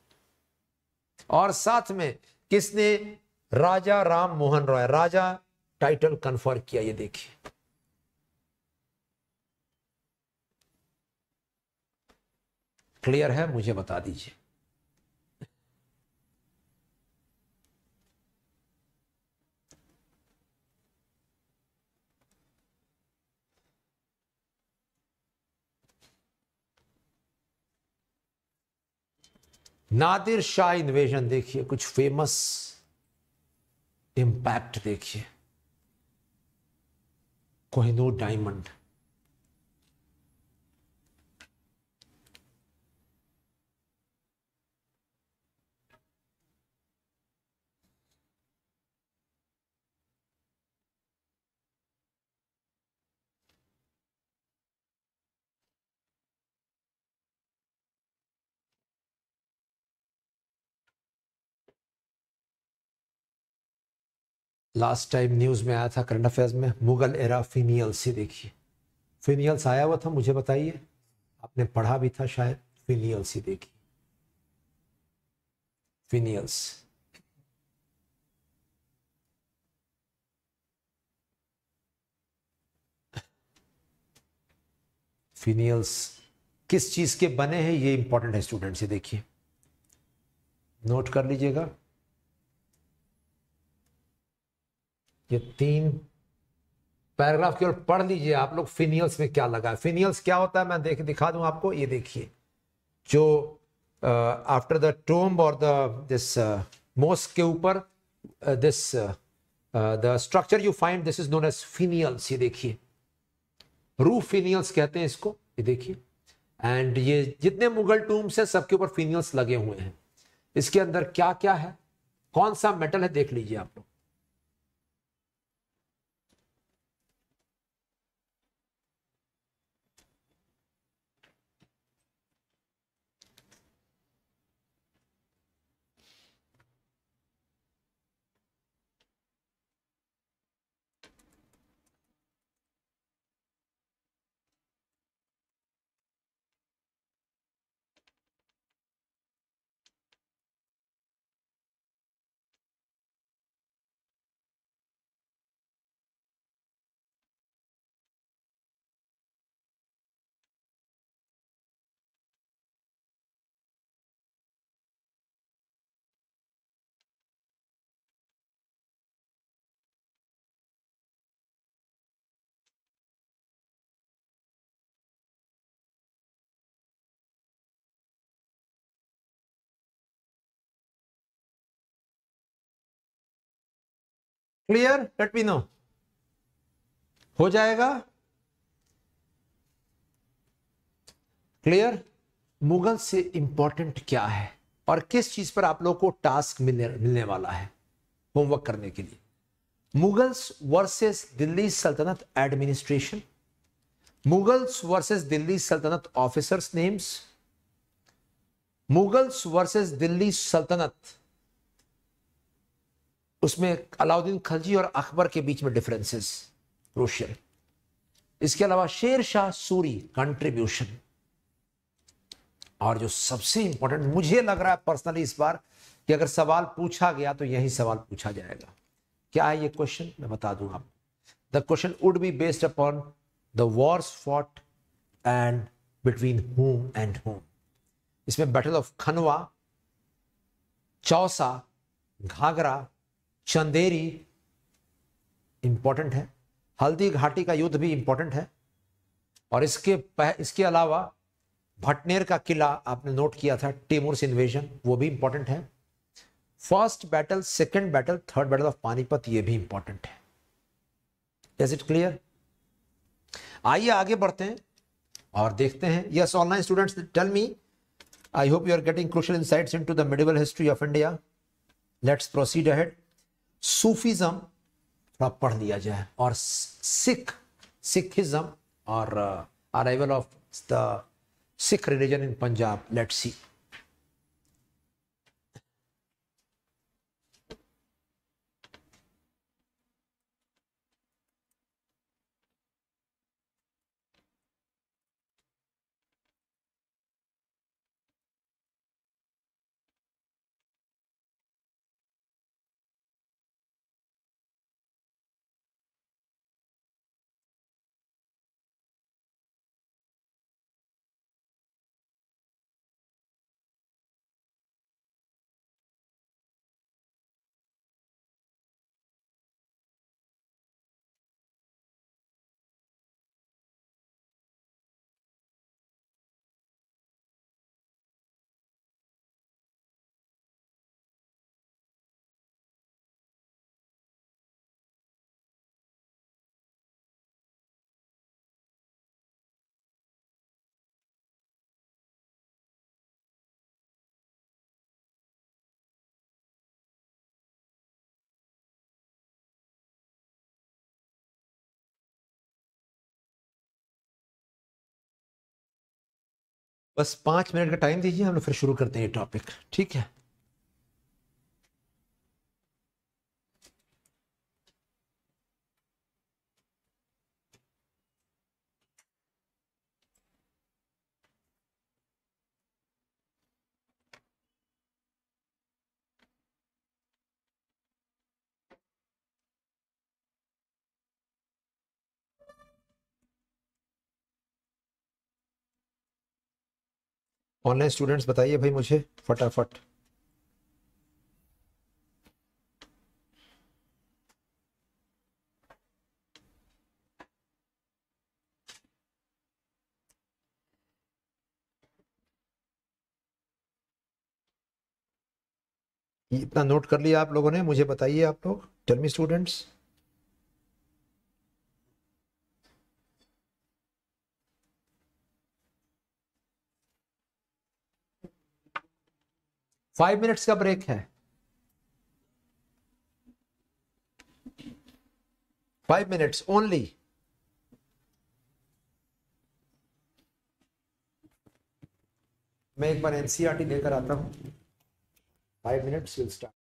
और साथ में किसने राजा राम मोहन रॉय राजा टाइटल कन्फर्म किया ये देखिए क्लियर है मुझे बता दीजिए नादिर शाह इन्वेजन देखिए कुछ फेमस इंपैक्ट देखिए Kohinoor diamond last time news में आया था करंट अफेयर्स में मुगल एरा फिनियल्स ही देखिए फिनियल्स आया हुआ था मुझे बताइए आपने पढ़ा भी था शायद फिनियल्स ही देखिए फिनियल्स फिनियल्स किस चीज़ के बने हैं ये इंपॉर्टेंट है स्टूडेंट से देखिए नोट कर लीजिएगा ये तीन पैराग्राफ केवल पढ़ लीजिए आप लोग फिनियल्स में क्या लगा है फिनियल्स क्या होता है मैं देख दिखा दूं आपको ये देखिए जो आफ्टर द टोम्ब और द दिस मोस्क के ऊपर this the structure you find this is known as finials ये देखिए रूफ फिनियल्स कहते हैं इसको ये देखिए एंड ये जितने मुगल टूम्स हैं सबके ऊपर फिनियल्स लगे हुए हैं इसके अंदर क्या क्या है कौन सा मेटल है देख लीजिए आप लोग क्लियर लेट मी नो हो जाएगा क्लियर मुगल से इंपॉर्टेंट क्या है और किस चीज पर आप लोग को टास्क मिलने मिलने वाला है होमवर्क करने के लिए मुगल्स वर्सेस दिल्ली सल्तनत administration Mughals versus Delhi sultanate officers names Mughals versus Delhi sultanate उसमें अलाउद्दीन खलजी और अकबर के बीच में डिफरेंसेस क्रोशियल इसके अलावा शेर शाह सूरी कंट्रीब्यूशन और जो सबसे इंपॉर्टेंट मुझे लग रहा है पर्सनली इस बार कि अगर सवाल पूछा गया तो यही सवाल पूछा जाएगा क्या है ये क्वेश्चन मैं बता दूं आपको the question would be based upon the wars fought and between home and home इसमें battle of Khanwa Chausa Ghaghra Chanderi important है हल्दी घाटी का युद्ध भी इंपॉर्टेंट है और इसके पह, इसके अलावा भटनेर का किला आपने नोट किया था टीमोर्स इन्वेजन वो भी इंपॉर्टेंट है first battle second battle third battle of Panipat ये भी इंपॉर्टेंट है इज इट क्लियर आइए आगे बढ़ते हैं और देखते हैं yes online students tell me I hope you are getting crucial insights into the medical history of India let's proceed ahead Sufism थोड़ा पढ़ लिया जाए और सिख सिखिज़म और arrival of the Sikh religion in Punjab let's see बस पाँच मिनट का time दीजिए हम लोग फिर शुरू करते हैं ये टॉपिक ठीक है ऑनलाइन स्टूडेंट्स बताइए भाई मुझे फटाफट इतना नोट कर लिया आप लोगों ने मुझे बताइए आप लोग जर्मी स्टूडेंट्स फाइव मिनट्स का ब्रेक है फाइव मिनट्स ओनली मैं एक बार एनसीआरटी e लेकर आता हूं फाइव मिनट्स विल स्टार्ट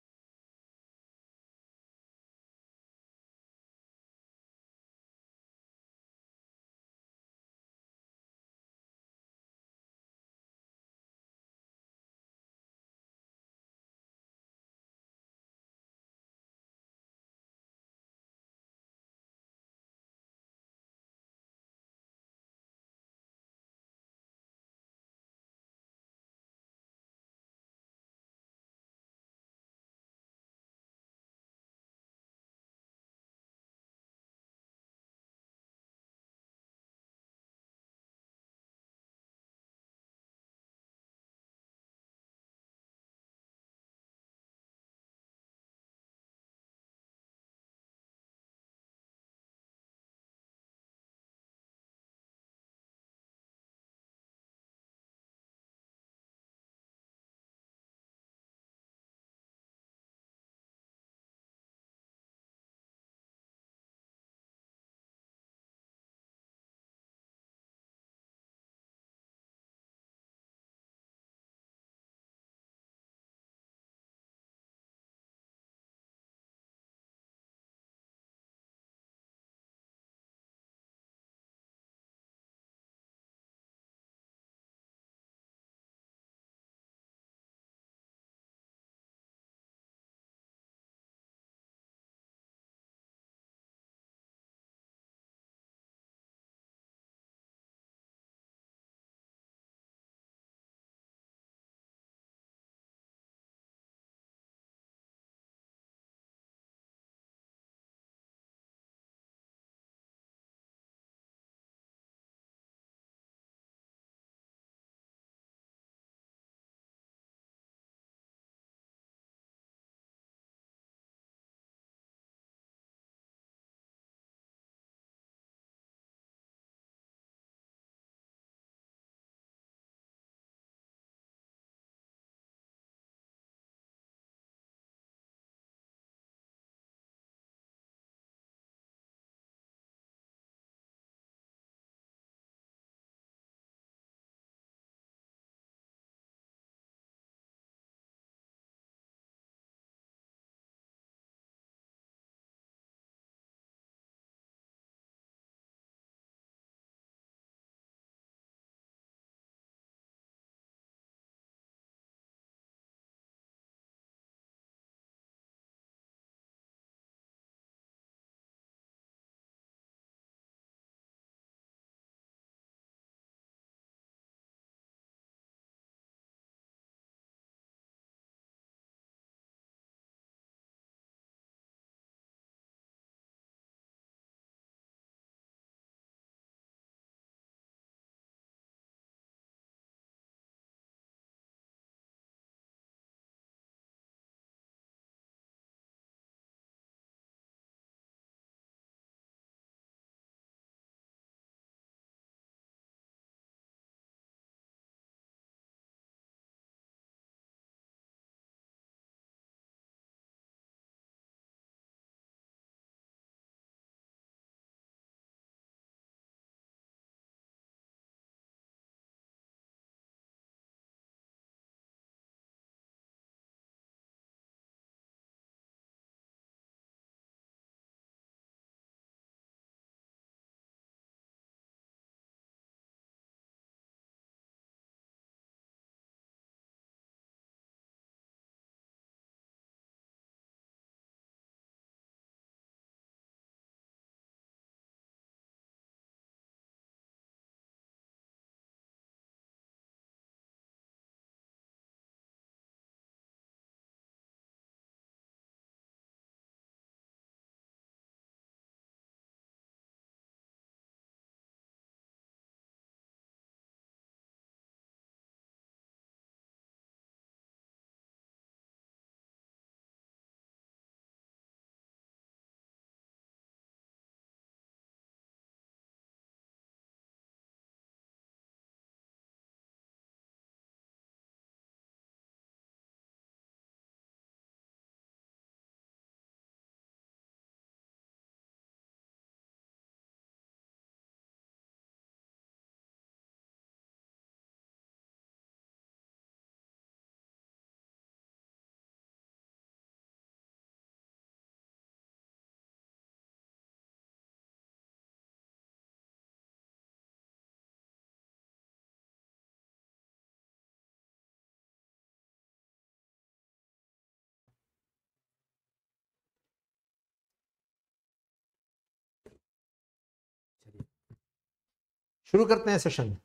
शुरू करते हैं सेशन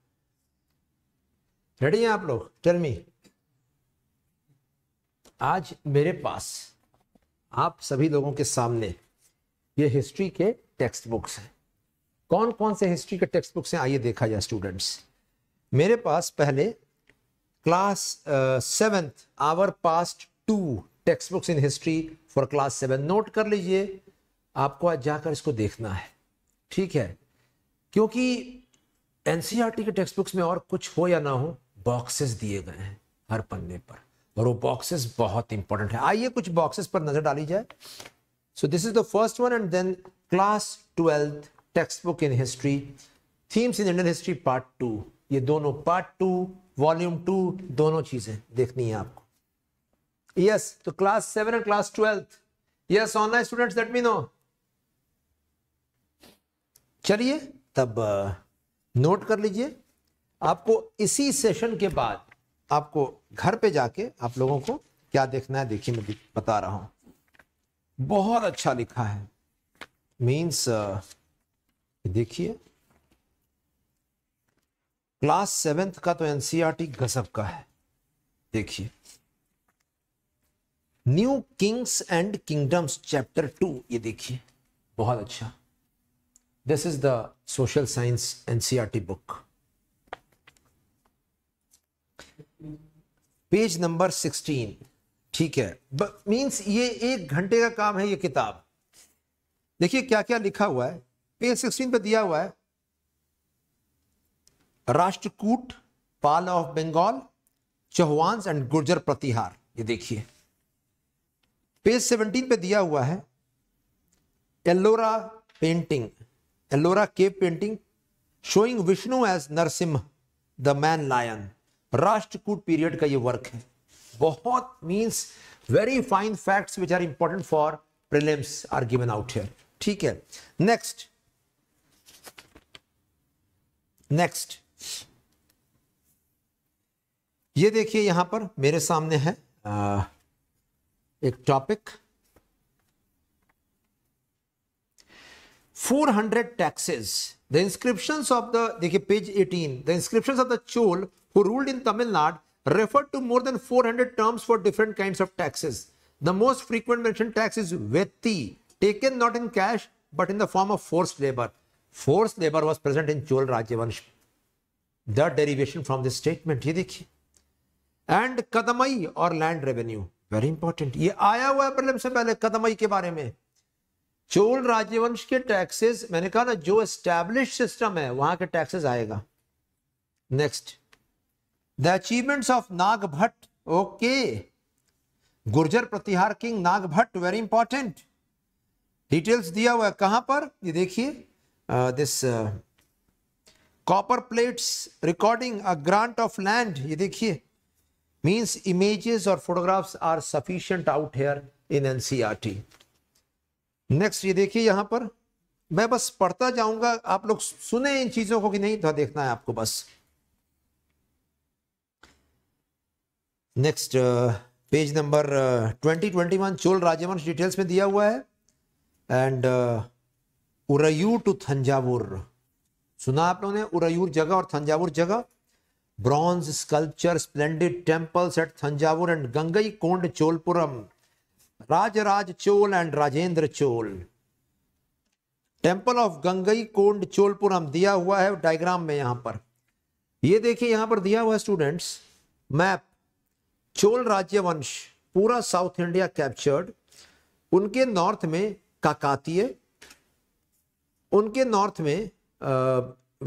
रेडी हैं आप लोग टेल मी आज मेरे पास आप सभी लोगों के सामने ये हिस्ट्री के टेक्स्ट बुक्स हैं कौन कौन से हिस्ट्री के टेक्स्ट बुक्स हैं आइए देखा जाए स्टूडेंट्स मेरे पास पहले class seventh our past two text books in history for class seven note कर लीजिए आपको आज जाकर इसको देखना है ठीक है क्योंकि एनसीईआरटी के टेक्स्ट बुक्स में और कुछ हो या ना हो बॉक्सेस दिए गए हैं हर पन्ने पर और वो बॉक्सेस बहुत इंपॉर्टेंट है आइए कुछ बॉक्सेस पर नजर डाली जाए so this is the first one and then class twelfth text book in history themes in Indian history part two ये दोनों पार्ट टू वॉल्यूम टू दोनों चीजें देखनी है आपको यस तो class seven and class twelfth yes online students that mean no चलिए तब नोट कर लीजिए आपको इसी सेशन के बाद आपको घर पे जाके आप लोगों को क्या देखना है देखिए मैं बता रहा हूं बहुत अच्छा लिखा है मीन्स देखिए क्लास सेवेंथ का तो एनसीईआरटी गजब का है देखिए new kings and kingdoms chapter two ये देखिए बहुत अच्छा this is the social science ncrt e book page number 16 ठीक है मींस ये एक घंटे का काम है ये किताब देखिए क्या क्या लिखा हुआ है पेज 16 पे दिया हुआ है राष्ट्रकूट पाल ऑफ बंगाल चौहान्स एंड गुर्जर प्रतिहार ये देखिए पेज 17 पे दिया हुआ है Ellora painting Ellora cave painting showing Vishnu as Narasimha the man lion Rashtrakuta period का ये वर्क है बहुत means very fine facts which are important for prelims are given out here ठीक है नेक्स्ट नेक्स्ट ये देखिए यहां पर मेरे सामने है आ, एक topic 400 taxes. The inscriptions of the, देखिए page 18, the inscriptions of the Chol who ruled in Tamil Nadu referred to more than 400 terms for different kinds of taxes. The most frequent mentioned tax is Vetti, taken not in cash but in the form of forced labor. Forced labor was present in Chol Rajyavansh. The derivation from this statement, ये And Kadamai or land revenue, very important. ये आया हुआ है से पहले कदमई के बारे में. चोल राजवंश के टैक्सेस मैंने कहा ना जो एस्टेब्लिश सिस्टम है वहां के टैक्सेस आएगा next the achievements of Naga Bhata okay Gurjara Pratihara king Naga Bhata very important details दिया हुआ है कहां पर ये देखिए this copper plates recording a grant of land ये देखिए मीन्स इमेजेस और photographs are sufficient out here in NCERT next ये देखिए यहां पर मैं बस पढ़ता जाऊंगा आप लोग सुने इन चीजों को कि नहीं था तो देखना है आपको बस next page number twenty twenty one Chola राजवंश डिटेल्स में दिया हुआ है एंड उरयूर टू थंजावुर सुना आप लोगों ने उरयूर जगह और थंजावुर जगह bronze sculpture splendid temples at Thanjavur and Gangai Konda Cholapuram Raja Chola and Rajendra Chola temple of Gangai Konda Cholapuram दिया हुआ है डायग्राम में यहां पर ये देखिए यहां पर दिया हुआ स्टूडेंट्स मैप चोल राज्य वंश पूरा साउथ इंडिया कैप्चर्ड उनके नॉर्थ में काकातीय उनके नॉर्थ में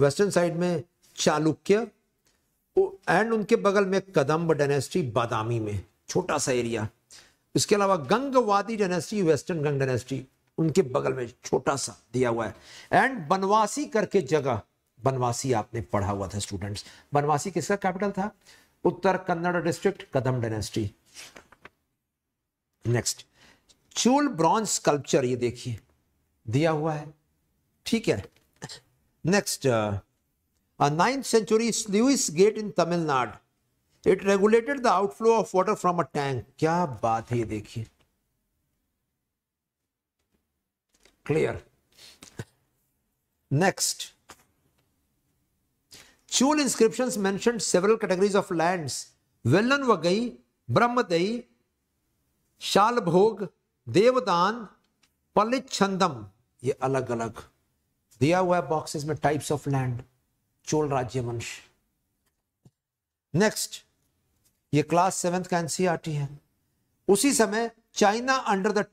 वेस्टर्न साइड में चालुक्य एंड उनके बगल में कदम्ब डायनेस्टी बादामी में छोटा सा एरिया इसके अलावा Gangavadi dynasty western Ganga dynasty उनके बगल में छोटा सा दिया हुआ है एंड बनवासी करके जगह बनवासी आपने पढ़ा हुआ था स्टूडेंट्स बनवासी किसका कैपिटल था Uttara Kannada district Kadamba dynasty next Chola bronze sculpture ये देखिए दिया हुआ है ठीक है next ninth century sluice gate in Tamil Nadu it regulated the outflow of water from a tank क्या बात है देखिए clear next Chola inscription mention several categories of land vellan vagai brahmadeya shala bhoga devadana पलित छंदम ये अलग अलग दिया हुआ बॉक्सेस में टाइप्स ऑफ लैंड चोल राज्य वंश नेक्स्ट ये क्लास सेवेंथ का एनसीआरटी e है उसी समय China under the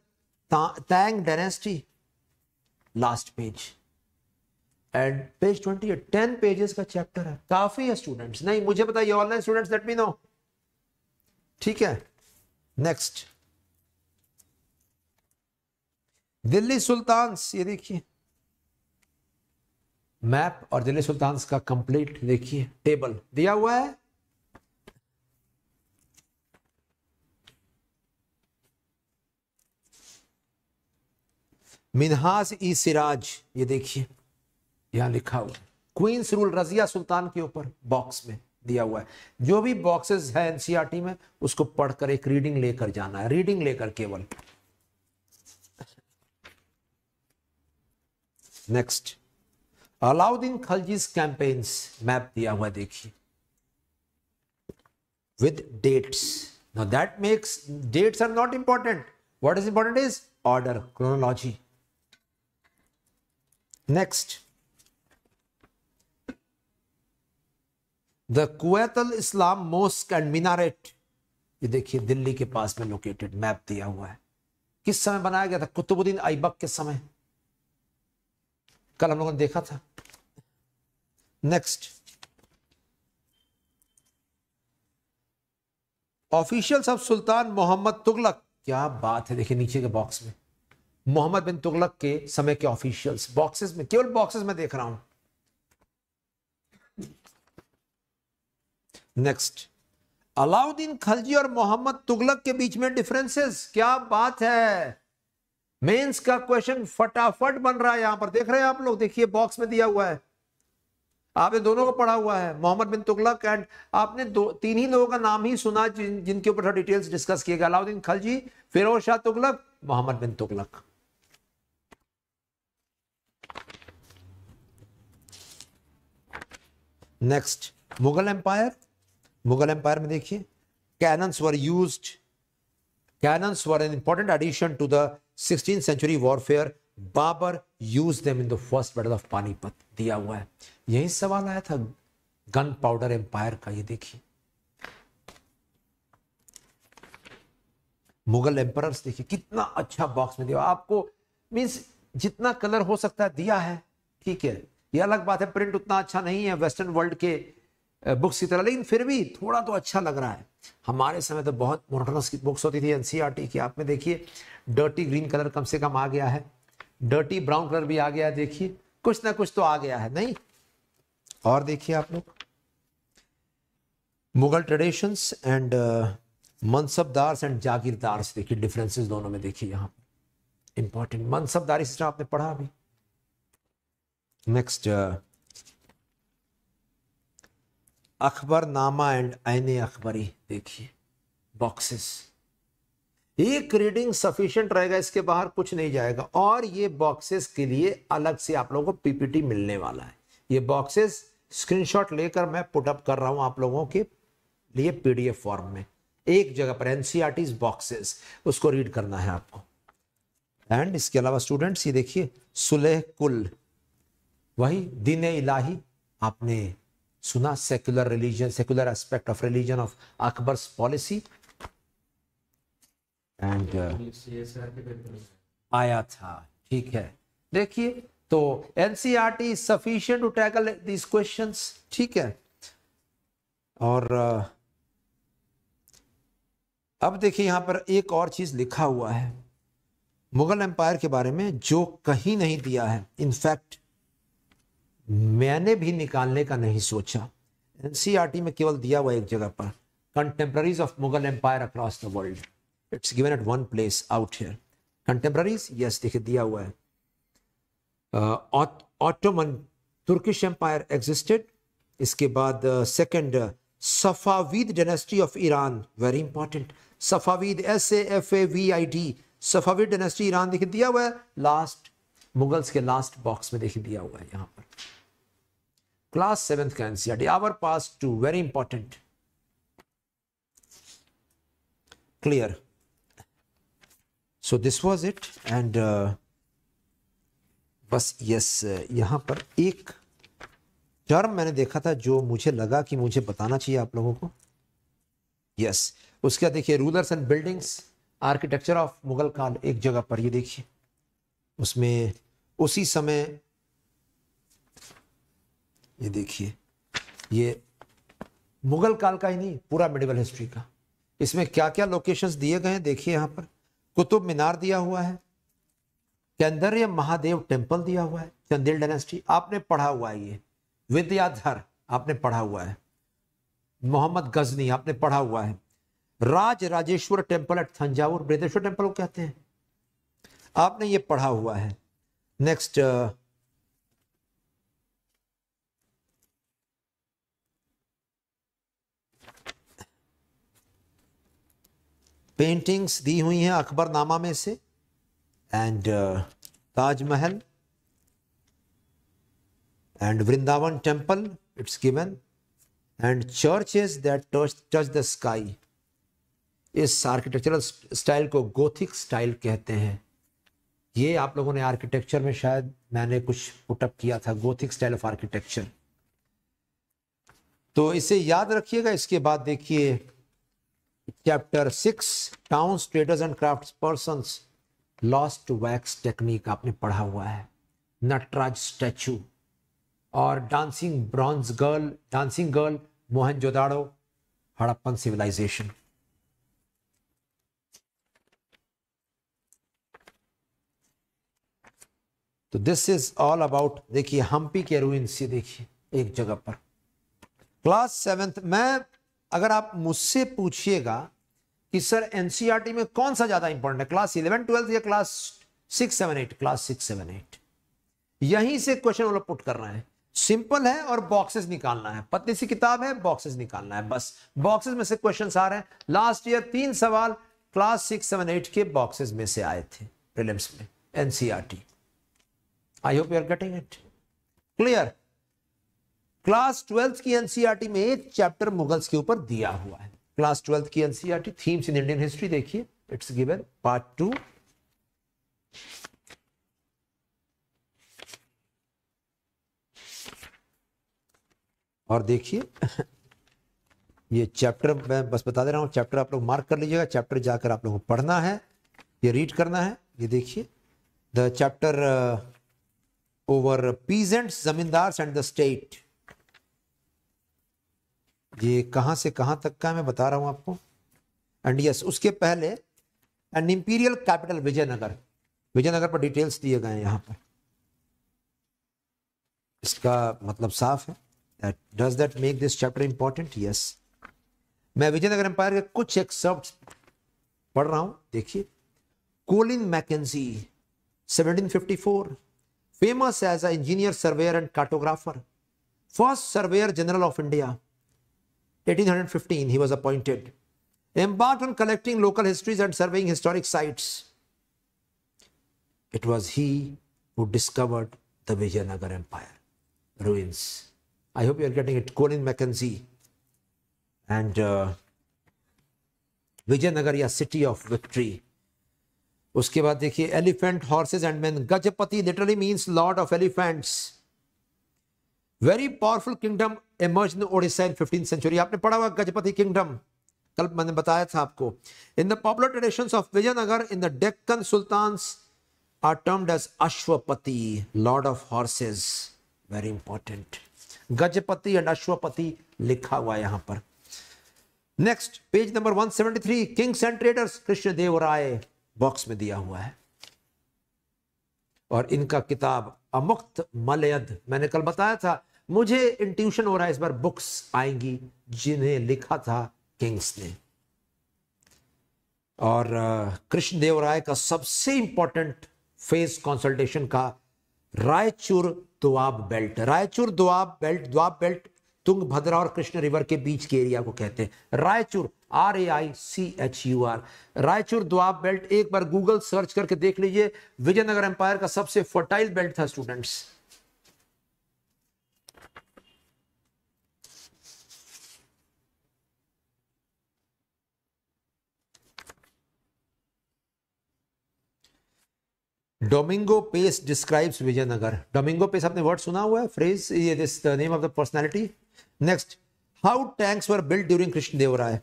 Tang dynasty last page and page twenty ten pages का चैप्टर है काफी है स्टूडेंट्स नहीं मुझे बताइए online students let me know ठीक है नेक्स्ट दिल्ली सुल्तान्स ये देखिए मैप और दिल्ली सुल्तान्स का कंप्लीट देखिए टेबल दिया हुआ है मिनहाज ई सिराज ये देखिए यहां लिखा हुआ क्वींस रूल रजिया सुल्तान के ऊपर बॉक्स में दिया हुआ है जो भी बॉक्सेस है एनसीईआरटी में उसको पढ़कर एक रीडिंग लेकर जाना है रीडिंग लेकर केवल next Alauddin Khalji's campaigns map दिया हुआ देखिए with dates now that makes dates are not important what is important is order chronology next the Quwwatul Islam mosque and minaret ये देखिए दिल्ली के पास में लोकेटेड मैप दिया हुआ है किस समय बनाया गया था कुतुबुद्दीन ऐबक के समय कल हम लोगों ने देखा था next officials of sultan Mohammad Tughlaq क्या बात है देखिए नीचे के बॉक्स में मोहम्मद बिन तुगलक के समय के ऑफिशियल्स बॉक्सेस में केवल बॉक्सेस में देख रहा हूं नेक्स्ट अलाउद्दीन खलजी और मोहम्मद तुगलक के बीच में डिफरेंसेस क्या बात है मेंस का क्वेश्चन फटाफट बन रहा है यहां पर देख रहे हैं आप लोग देखिए बॉक्स में दिया हुआ है आपने दोनों को पढ़ा हुआ है मोहम्मद बिन तुगलक एंड आपने दो तीन ही लोगों का नाम ही सुना जिन, जिनके ऊपर थोड़ा डिटेल्स डिस्कस किए गए Alauddin Khalji Firoz Shah Tughlaq Mohammad bin Tughlaq next Mughal empire Mughal empire में देखिए cannons were used cannons were an important addition to sixteenth century warfare Babur used them in the first battle of Panipat दिया हुआ है यही सवाल आया था गन पाउडर एम्पायर का ये देखिए मुगल एम्पायर देखिए कितना अच्छा बॉक्स में दिया आपको मीन्स जितना कलर हो सकता है दिया है ठीक है ये अलग बात है प्रिंट उतना अच्छा नहीं है वेस्टर्न वर्ल्ड के बुक्स की तरह लेकिन फिर भी थोड़ा तो अच्छा लग रहा है हमारे समय तो बहुत मोनोटोनस की बुक्स होती थी एनसीईआरटी e की आप में देखिए डर्टी ग्रीन कलर कम से कम आ गया है डर्टी ब्राउन कलर भी आ गया है देखिए कुछ ना कुछ तो आ गया है नहीं और देखिए आप लोग Mughal traditions and mansabdars and jagirdars देखिए डिफरेंसेस दोनों में देखिए यहाँ इंपॉर्टेंट मनसबदारी सिस्टम आपने पढ़ा अभी नेक्स्ट uh, अखबरनामा एंड आईने अखबारी देखिए बॉक्सेस एक रीडिंग सफिशियंट रहेगा इसके बाहर कुछ नहीं जाएगा और ये बॉक्सेस के लिए अलग से आप लोगों को पीपीटी मिलने वाला है ये बॉक्सेस स्क्रीनशॉट लेकर मैं पुटअप कर रहा हूं आप लोगों के लिए पीडीएफ फॉर्म में एक जगह पर एनसीआरटी बॉक्सेस e उसको रीड करना है आपको एंड इसके अलावा स्टूडेंट्स ये देखिए सुलह कुल वही दिन इलाही आपने सुना secular religion secular aspect of religion of Akbar policy and आया था ठीक है देखिए तो NCERT is sufficient to tackle these question ठीक है और uh, अब देखिए यहां पर एक और चीज़ लिखा हुआ है मुगल एम्पायर के बारे में जो कहीं नहीं दिया है इनफैक्ट मैंने भी निकालने का नहीं सोचा एनसीईआरटी e में केवल दिया हुआ एक जगह पर contemporaries of Mughal empire across the world it's given at one place out here contemporaries yes देखिए दिया हुआ है ऑटोमन तुर्किश एम्पायर एग्जिस्टेड इसके बाद second Safavid dynasty of Iran very important Safavid S A F A V I D Safavid dynasty Iran देखिए दिया हुआ है लास्ट मुगल्स के लास्ट बॉक्स में देखिए दिया हुआ है यहाँ पर class 7th ncrt our past 2 very important clear so this was it and uh, बस यस uh, यहाँ पर एक टर्म मैंने देखा था जो मुझे लगा कि मुझे बताना चाहिए आप लोगों को यस उसके बाद देखिए rulers and buildings architecture of Mughal कांड एक जगह पर ये देखिए उसमें उसी समय ये देखिए ये मुगल काल का ही नहीं पूरा मेडिवल हिस्ट्री का इसमें क्या क्या लोकेशंस दिए गए हैं देखिए यहाँ पर कुतुब मीनार दिया हुआ है कैंदर्य महादेव टेम्पल दिया हुआ है चंदेल डायनेस्टी आपने पढ़ा हुआ है ये विद्याधर आपने पढ़ा हुआ है मोहम्मद गजनी आपने पढ़ा हुआ है Raj Rajeshwar temple at Thanjavur Brihadeshwara temple को कहते हैं आपने ये पढ़ा हुआ है नेक्स्ट uh, पेंटिंग्स दी हुई हैं अकबरनामा में से and Taj Mahal and Vrindavan temple it's given and churches that touch the sky इस आर्किटेक्चरल स्टाइल को गोथिक स्टाइल कहते हैं ये आप लोगों ने आर्किटेक्चर में शायद मैंने कुछ पुटअप किया था गोथिक स्टाइल ऑफ आर्किटेक्चर तो इसे याद रखिएगा इसके बाद देखिए chapter six town traders and craft person lost wax technique आपने पढ़ा हुआ है नटराज स्टैचू और dancing bronze girl dancing girl जोदाड़ो हड़प्पन सिविलाइजेशन तो दिस इज ऑल अबाउट देखिए हम्पी के रूइन से देखिए एक जगह पर क्लास सेवेंथ मैं अगर आप मुझसे पूछिएगा कि सर एनसीईआरटी e में कौन सा ज्यादा इंपॉर्टेंट है क्लास इलेवन ट्वेल्थ या class six seven eight class six seven eight यहीं से क्वेश्चन वाला पुट करना है सिंपल है और बॉक्सेस निकालना है पतली सी किताब है बॉक्सेस निकालना है बस बॉक्सेस में से क्वेश्चन आ रहे हैं लास्ट ईयर तीन सवाल क्लास सिक्स सेवन एट के बॉक्सेस में से आए थे प्रिलिम्स में NCERT I hope you are getting it clear class twelfth की एनसीईआरटी e में एक चैप्टर मुगल्स के ऊपर दिया हुआ है क्लास ट्वेल्थ की NCERT e themes in Indian history देखिए इट्स गिवन पार्ट टू और देखिए ये चैप्टर मैं बस बता दे रहा हूं चैप्टर आप लोग मार्क कर लीजिएगा चैप्टर जाकर आप लोगों को पढ़ना है ये रीड करना है ये देखिए the chapter over peasants zamindars and the state ये कहाँ से कहाँ तक का मैं बता रहा हूँ आपको एंड यस उसके पहले and imperial capital Vijayanagara Vijayanagara पर डिटेल्स दिए गए हैं यहाँ पर इसका मतलब साफ है does that make this chapter important yes मैं विजयनगर एम्पायर के कुछ एक्सर्प्ट पढ़ रहा हूँ देखिए Colin Mackenzie 1754 famous as a engineer surveyor and cartographer first surveyor general of India 1815, he was appointed. Embarked on collecting local histories and surveying historic sites. It was he who discovered the Vijayanagar Empire ruins. I hope you are getting it. Colin Mackenzie and uh, Vijayanagar city of victory. उसके बाद देखिए elephant horses and men. Gajapati literally means lord of elephants. Very powerful kingdom emerge in Odisha in fifteen century आपने पढ़ा हुआ Gajapati kingdom कल मैंने बताया था आपको in the popular tradition of Vijayanagara in the Deccan sultan are termed as Ashvapati lord of horses very important Gajapati and Ashvapati लिखा हुआ यहां पर next page number 173 kings and traders Krishnadeva Raya box में दिया हुआ है और इनका किताब अमुक्त मलयद मैंने कल बताया था मुझे इंट्यूशन हो रहा है इस बार बुक्स आएंगी जिन्हें लिखा था किंग्स ने और कृष्ण देव राय का सबसे इंपॉर्टेंट फेस कंसल्टेशन का Raichur doab belt Raichur doab belt doab belt Tunga Bhadra और कृष्ण रिवर के बीच के एरिया को कहते हैं Raichur R A I C H U R Raichur doab belt एक बार गूगल सर्च करके देख लीजिए विजयनगर एम्पायर का सबसे फर्टाइल बेल्ट था students Domingo Paes describes Vijayanagara Domingo Paes आपने वर्ड सुना हुआ है फ्रेज ये this the name of the personality next how tanks were built during Devaraya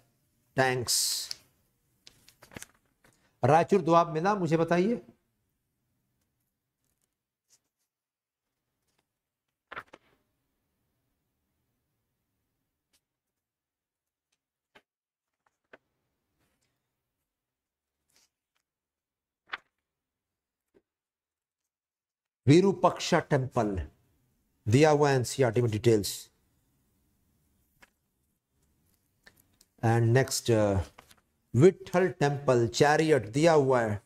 thanks Raichur doab मिला मुझे बताइए विरूपक्षा टेम्पल दिया हुआ एनसीआरटी में details and next Vitthala temple chariot दिया हुआ है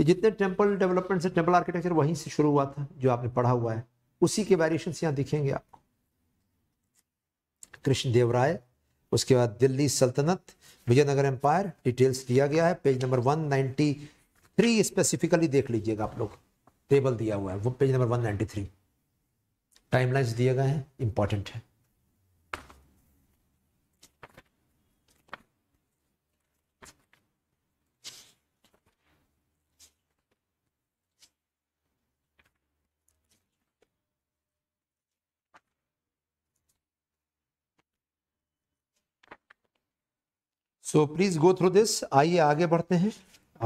ये जितने टेम्पल डेवलपमेंट से टेम्पल आर्किटेक्चर वहीं से शुरू हुआ था जो आपने पढ़ा हुआ है उसी के वेरिएशन यहाँ दिखेंगे आपको कृष्ण देव राय उसके बाद दिल्ली सल्तनत विजयनगर एम्पायर डिटेल्स दिया गया है पेज नंबर 193 स्पेसिफिकली देख लीजिएगा आप लोग टेबल दिया हुआ है वो पेज नंबर 193 टाइमलाइंस दिए गए हैं इंपॉर्टेंट है so please go through this आइए आगे बढ़ते हैं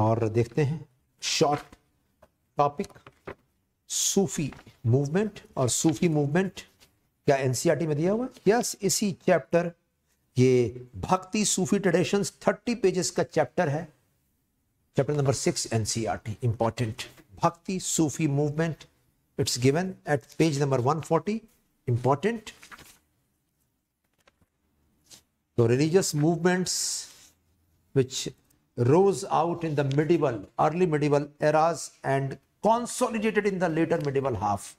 और देखते हैं शॉर्ट टॉपिक सूफी मूवमेंट और सूफी मूवमेंट क्या एनसीईआरटी e में दिया हुआ यस इसी चैप्टर ये Bhakti Sufi tradition thirty pages का चैप्टर है chapter number six NCERT important Bhakti Sufi movement it's given at page number one forty important two religious movements which rose out in the medieval early medieval eras and consolidated in the later medieval half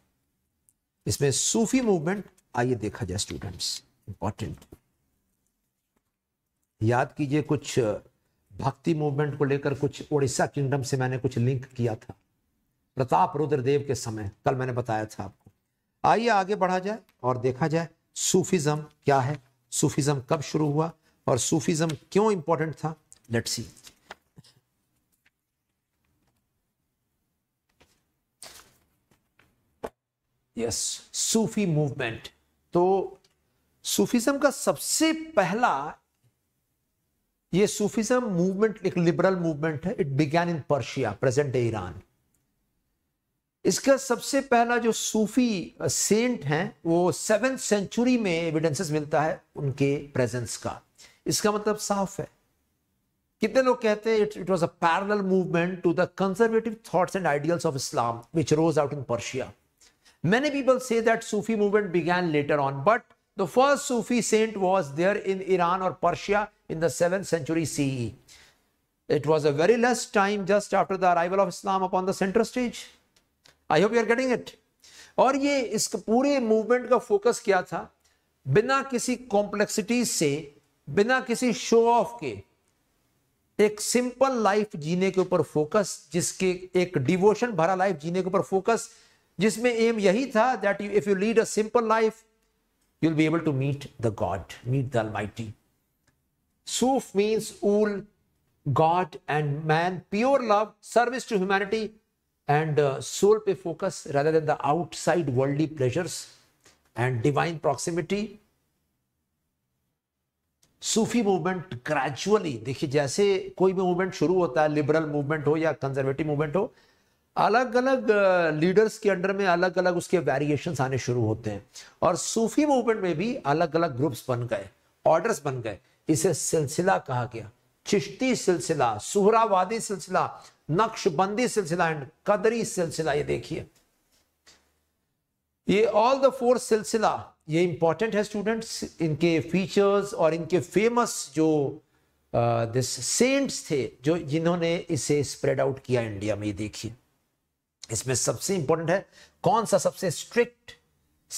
इसमें Sufi movement आइए देखा जाए students important याद कीजिए कुछ भक्ति movement को लेकर कुछ ओडिशा किंगडम से मैंने कुछ लिंक किया था प्रताप रुद्रदेव के समय कल मैंने बताया था आपको आइए आगे बढ़ा जाए और देखा जाए सूफिज्म क्या है सूफिज्म कब शुरू हुआ और सूफिज्म क्यों इंपॉर्टेंट था let's see yes Sufi movement तो सूफिज्म का सबसे पहला ये सूफिज्म मूवमेंट एक लिबरल मूवमेंट है it began in Persia present day Iran इसका सबसे पहला जो सूफी सेंट हैं वो सेवन सेंचुरी में एविडेंसेस मिलता है उनके प्रेजेंस का इसका मतलब साफ है कितने लोग कहते हैं it it was a parallel movement to the conservative thoughts and ideals of Islam which rose out in Persia Many people say that Sufi movement began later on, but the first Sufi saint was there in Iran or Persia in the 7th century CE. It was a very less time just after the arrival of Islam upon the center stage. I hope you are getting it. और ये इस पूरे movement का focus क्या था बिना किसी complexity से बिना किसी शो ऑफ के एक सिंपल लाइफ जीने के ऊपर फोकस जिसके एक डिवोशन भरा लाइफ जीने के ऊपर फोकस जिसमें एम यही था that you if you lead a simple life you'll be able to meet the god meet the mighty suf means wool god and man pure love service to humanity and soul पे focus rather than the outside worldly pleasures and divine proximity Sufi movement gradually देखिए जैसे कोई भी movement शुरू होता है liberal movement हो या कंजर्वेटिव मूवमेंट हो अलग अलग लीडर्स के अंडर में अलग अलग उसके वेरिएशंस आने शुरू होते हैं और सूफी मूवमेंट में भी अलग अलग ग्रुप्स बन गए ऑर्डर्स बन गए इसे सिलसिला कहा गया चिश्ती सिलसिला सुहरावादी सिलसिला नक्शबंदी सिलसिला एंड कदरी सिलसिला ये देखिए ये ऑल द फोर सिलसिला ये इंपॉर्टेंट है स्टूडेंट्स इनके फीचर्स और इनके फेमस जो दिस सेंट्स थे जो जिन्होंने इसे स्प्रेड आउट किया इंडिया में ये देखिए इसमें सबसे इंपॉर्टेंट है कौन सा सबसे स्ट्रिक्ट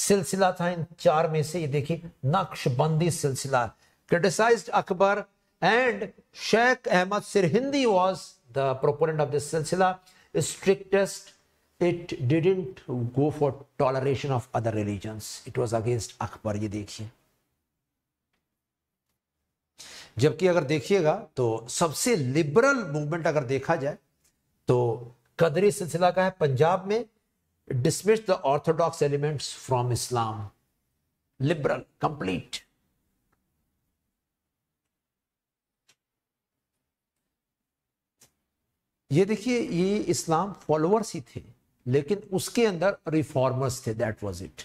सिलसिला था इन चार में से ये देखिए Naqshbandi silsila criticise Akbar and Sheikh Ahmad Sirhindi was the proponent of this silsila strictest it didn't go for toleration of other religion it was against Akbar ये देखिए जबकि अगर देखिएगा तो सबसे लिबरल मूवमेंट अगर देखा जाए तो कदरी सिलसिला का है पंजाब में dismiss the orthodox elements from Islam liberal complete ये देखिए ये इस्लाम फॉलोअर्स ही थे लेकिन उसके अंदर रिफॉर्मर्स थे दैट वाज इट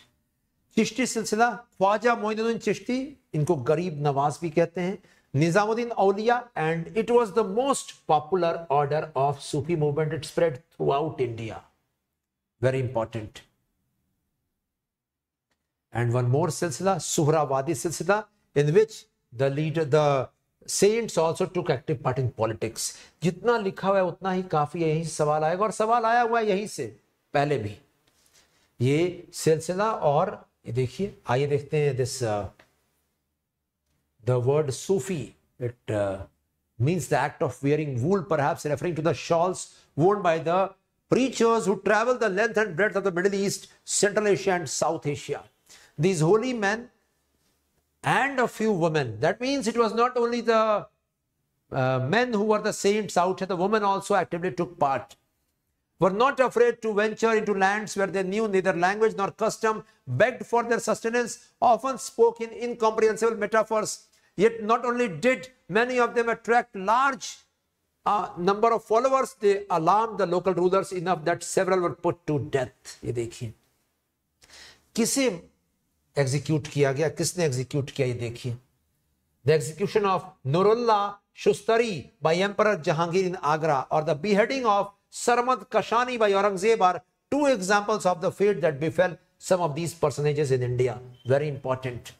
चिश्ती सिलसिला ख्वाजा मोइनुद्दीन चिश्ती इनको गरीब नवाज भी कहते हैं Nizamuddin Aulia and it was the most popular order of Sufi movement. It spread throughout India. Very important. And one more silsila, Suhrawadi silsila, in which the leader, the saints saints also took active part in politics जितना लिखा हुआ है उतना ही काफी यही aayega, aur और aaya hua hai है se, pehle bhi. Ye silsila aur, ye dekhiye, आइए dekhte hain this uh, the word Sufi. It uh, means the act of wearing wool, perhaps referring to the shawls worn by the preachers who travel the length and breadth of the Middle East, Central Asia, and South Asia. These holy men and a few women. That means it was not only the uh, men who were the saints out here, the women also actively took part were not afraid to venture into lands where they knew neither language nor custom, begged for their sustenance, often spoke in incomprehensible metaphors Yet not only did many of them attract large uh, number of followers, they alarmed the local rulers enough that several were put to death. ye dekhiye kise execute kiya gaya kisne execute kiya ye dekhiye the execution of nurullah shustari by emperor jahangir in agra or the beheading of sarmad kashani by aurangzeb are two examples of the fate that befell some of these personages in India. Very important.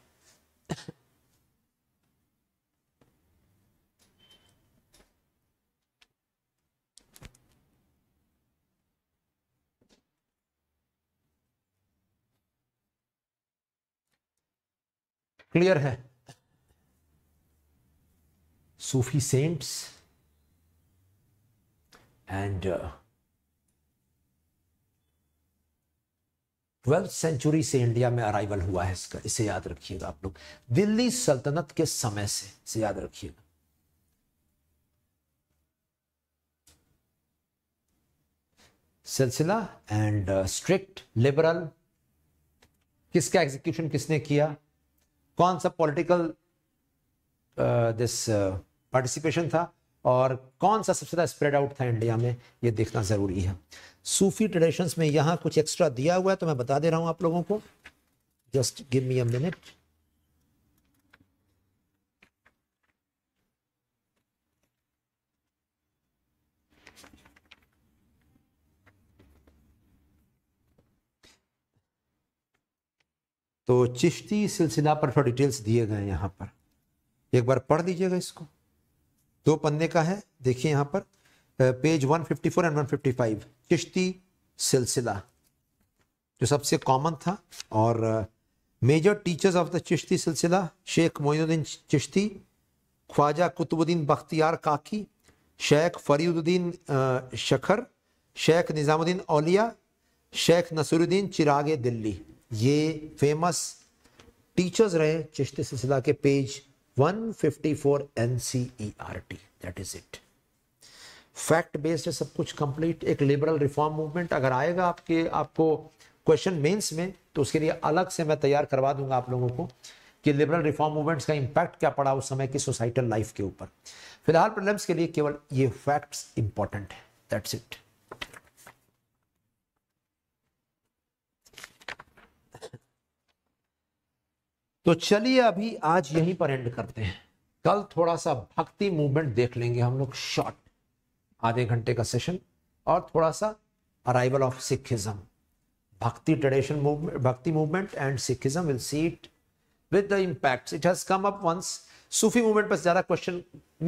Clear है Sufi saints and twelfth century से India में arrival हुआ है इसका इसे याद रखिएगा आप लोग दिल्ली सल्तनत के समय से इसे याद रखिएगा सिलसिला एंड स्ट्रिक्ट लिबरल किसका एग्जीक्यूशन किसने किया कौन सा पॉलिटिकल दिस पार्टिसिपेशन था और कौन सा सबसे ज़्यादा स्प्रेड आउट था इंडिया में ये देखना ज़रूरी है सूफी ट्रेडिशंस में यहाँ कुछ एक्स्ट्रा दिया हुआ है तो मैं बता दे रहा हूँ आप लोगों को just give me a minute तो चिश्ती सिलसिला पर थोड़ा डिटेल्स दिए गए यहाँ पर एक बार पढ़ लीजिएगा इसको दो पन्ने का है देखिए यहाँ पर पेज 154 एंड 155 चिश्ती सिलसिला जो सबसे कॉमन था और major teachers of the Chishti silsila Sheikh Moinuddin Chishti Khwaja Qutubuddin Bakhtiyar काकी शेख फरीदुद्दीन शखर शेख निज़ामुद्दीन औलिया शेख नसरुद्दीन चिराग दिल्ली ये फेमस टीचर्स रहे चिश्ती सिलसिला के page 154 NCERT that is it fact based है सब कुछ कंप्लीट एक लिबरल रिफॉर्म मूवमेंट अगर आएगा आपके आपको क्वेश्चन मेंस में तो उसके लिए अलग से मैं तैयार करवा दूंगा आप लोगों को कि लिबरल रिफॉर्म मूवमेंट्स का इंपैक्ट क्या पड़ा उस समय की सोसाइटल लाइफ के ऊपर फिलहाल प्रॉब्लम्स के लिए केवल ये फैक्ट्स इंपॉर्टेंट है दैट्स इट तो चलिए अभी आज यहीं पर एंड करते हैं कल थोड़ा सा भक्ति मूवमेंट देख लेंगे हम लोग शॉर्ट आधे घंटे का सेशन और थोड़ा सा arrival of Sikhism Bhakti tradition movement Bhakti movement and Sikhism will see it with the impact it has come up once Sufi movement पर ज़्यादा क्वेश्चन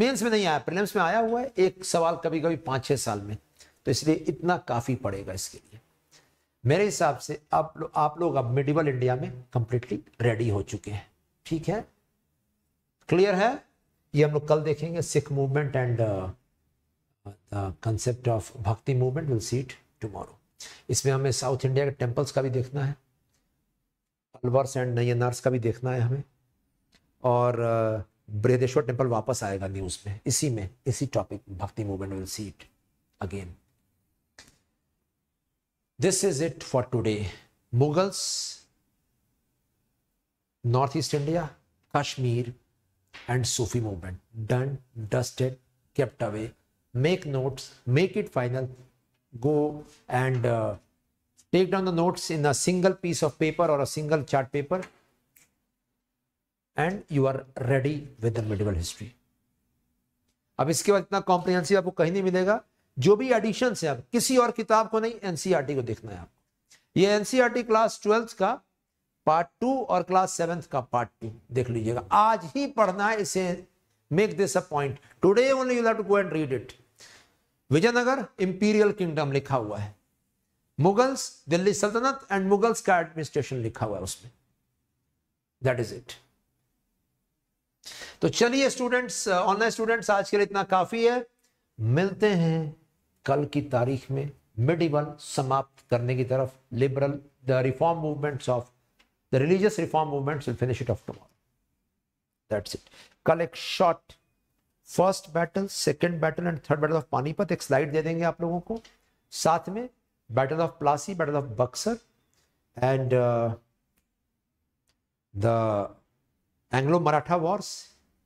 मेंस में नहीं आया प्रीलिम्स में आया हुआ है एक सवाल कभी कभी पांच छह साल में तो इसलिए इतना काफ़ी पड़ेगा इसके लिए मेरे हिसाब से आप लो, आप लोग अब मिडिवल इंडिया में कंप्लीटली रेडी हो चुके हैं ठीक है क्लियर है ये हम लोग कल देखेंगे Sikh movement and the concept of Bhakti movement will see it tomorrow इसमें हमें साउथ इंडिया के टेम्पल्स का भी देखना है अलवर्स एंड नयनार्स का भी देखना है हमें और uh, बृहदेश्वर टेम्पल वापस आएगा न्यूज़ में इसी में इसी topic Bhakti movement will see it again this is it for today mughals northeast india kashmir and sufi movement done dusted kept away make notes make it final go and uh, take down the notes in a single piece of paper or a single chart paper and you are ready with the medieval history अब इसके बाद इतना comprehensive आपको कहीं नहीं मिलेगा जो भी एडिशन है अब किसी और किताब को नहीं एनसीआरटी e को देखना है आपको ये एनसीआरटी क्लास ट्वेल्थ का पार्ट टू और क्लास सेवेंथ का पार्ट टू देख लीजिएगा आज ही पढ़ना है इसे make this a point today only you to go and read it Vijayanagara imperial kingdom लिखा हुआ है मुगल्स दिल्ली सल्तनत एंड मुगल्स का एडमिनिस्ट्रेशन लिखा हुआ है उसमें दैट इज इट तो चलिए स्टूडेंट्स ऑनलाइन स्टूडेंट्स आज के लिए इतना काफी है मिलते हैं कल की तारीख में मिडिवल समाप्त करने की तरफ liberal the reform movements of the religious reform movements will finish it off tomorrow that's it कल एक short first battle second battle and third battle of Panipat एक स्लाइड दे देंगे आप लोगों को साथ में battle of Plassey battle of Buxar and the Anglo Maratha wars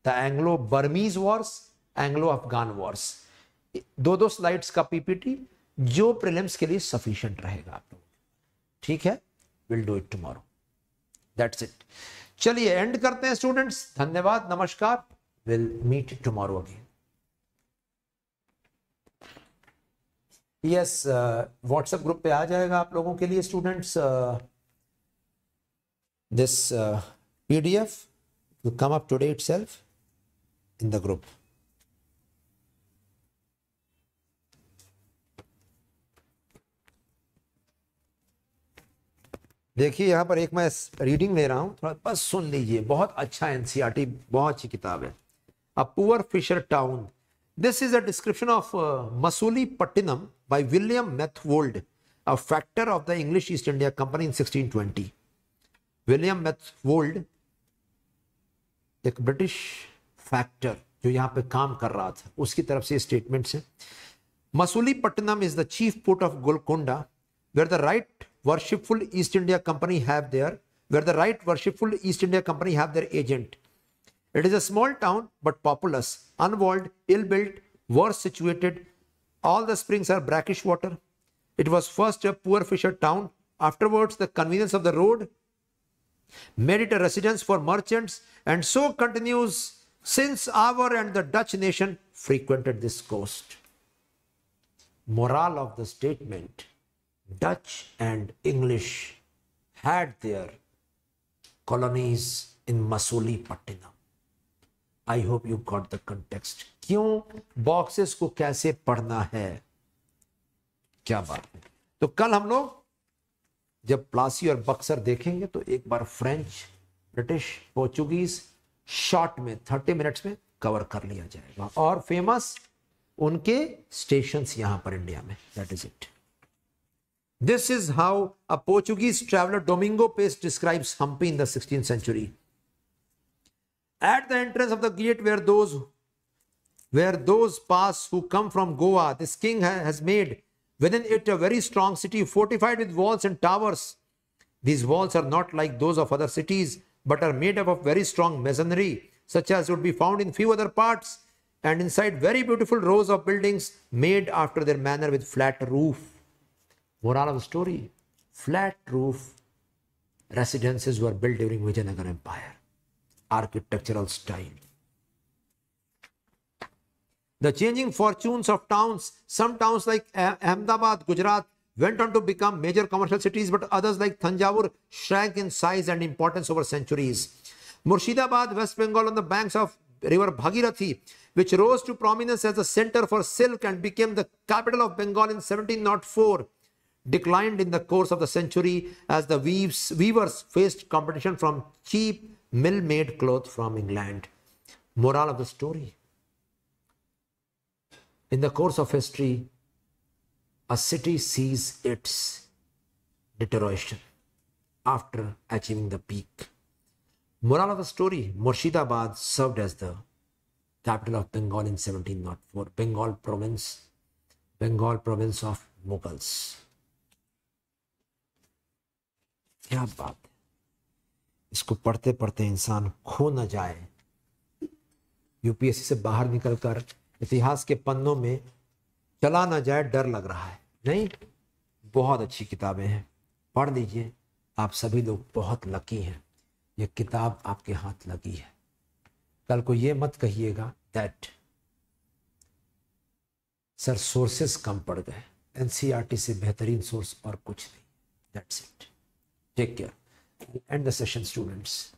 the Anglo Burmese wars Anglo Afghan wars दो दो स्लाइड्स का पीपीटी जो प्रिलिम्स के लिए सफिशियंट रहेगा आप लोगों ठीक है will do it tomorrow that's it चलिए एंड करते हैं स्टूडेंट्स धन्यवाद नमस्कार will meet tomorrow again yes WhatsApp group पे आ जाएगा आप लोगों के लिए students this PDF will come up today itself in the group देखिए यहाँ पर एक मैं रीडिंग ले रहा हूँ थोड़ा बस सुन लीजिए बहुत अच्छा एनसीईआरटी e बहुत अच्छी किताब है a poor fisher town this is a description of Masulipatnam by William Methwold a factor of the English East India Company in 1620 William Methwold एक ब्रिटिश फैक्टर जो यहाँ पे काम कर रहा था उसकी तरफ से स्टेटमेंट्स हैं Pattinam is the chief port of Golconda where the right worshipful East India Company have there, where the right worshipful East India Company have their agent. It is a small town but populous, unwalled, ill-built, worse situated. All the springs are brackish water. It was first a poor fisher town. Afterwards, the convenience of the road made it a residence for merchants and so continues since our and the Dutch nation frequented this coast. Moral of the statement Dutch and English had their colonies in Masulipatinam. I hope you got the context. क्यों boxes को कैसे पढ़ना है क्या बात है तो कल हम लोग जब प्लासी और बक्सर देखेंगे तो एक बार फ्रेंच ब्रिटिश पोर्चुगीज शॉर्ट में थर्टी मिनट्स में कवर कर लिया जाएगा और फेमस उनके स्टेशन यहां पर इंडिया में that is it This is how a Portuguese traveler Domingo Pace describes Hampi in the 16th century. At the entrance of the gate where those where those pass who come from Goa, this king has made within it a very strong city fortified with walls and towers. These walls are not like those of other cities, but are made up of very strong masonry, such as would be found in few other parts, and inside very beautiful rows of buildings made after their manner with flat roof. Moral of the story, flat roof residences were built during Vijayanagar Empire. Architectural style. The changing fortunes of towns, some towns like Ahmedabad, Gujarat, went on to become major commercial cities, but others like Thanjavur shrank in size and importance over centuries. Murshidabad, West Bengal, on the banks of river Bhagirathi, which rose to prominence as a center for silk and became the capital of Bengal in 1704 declined in the course of the century as the weaves, weavers faced competition from cheap mill-made cloth from England. Moral of the story. In the course of history, a city sees its deterioration after achieving the peak. Moral of the story, Murshidabad served as the capital of Bengal in 1704, Bengal province, Bengal province of Mughals. क्या बात है इसको पढ़ते पढ़ते इंसान खो न जाए यूपीएससी से बाहर निकलकर इतिहास के पन्नों में चला ना जाए डर लग रहा है नहीं बहुत अच्छी किताबें हैं पढ़ लीजिए आप सभी लोग बहुत लकी हैं ये किताब आपके हाथ लगी है कल को ये मत कहिएगा दैट सर सोर्सेस कम पड़ गए एनसीईआरटी e से बेहतरीन सोर्स और कुछ नहीं that's it Take care and the session students.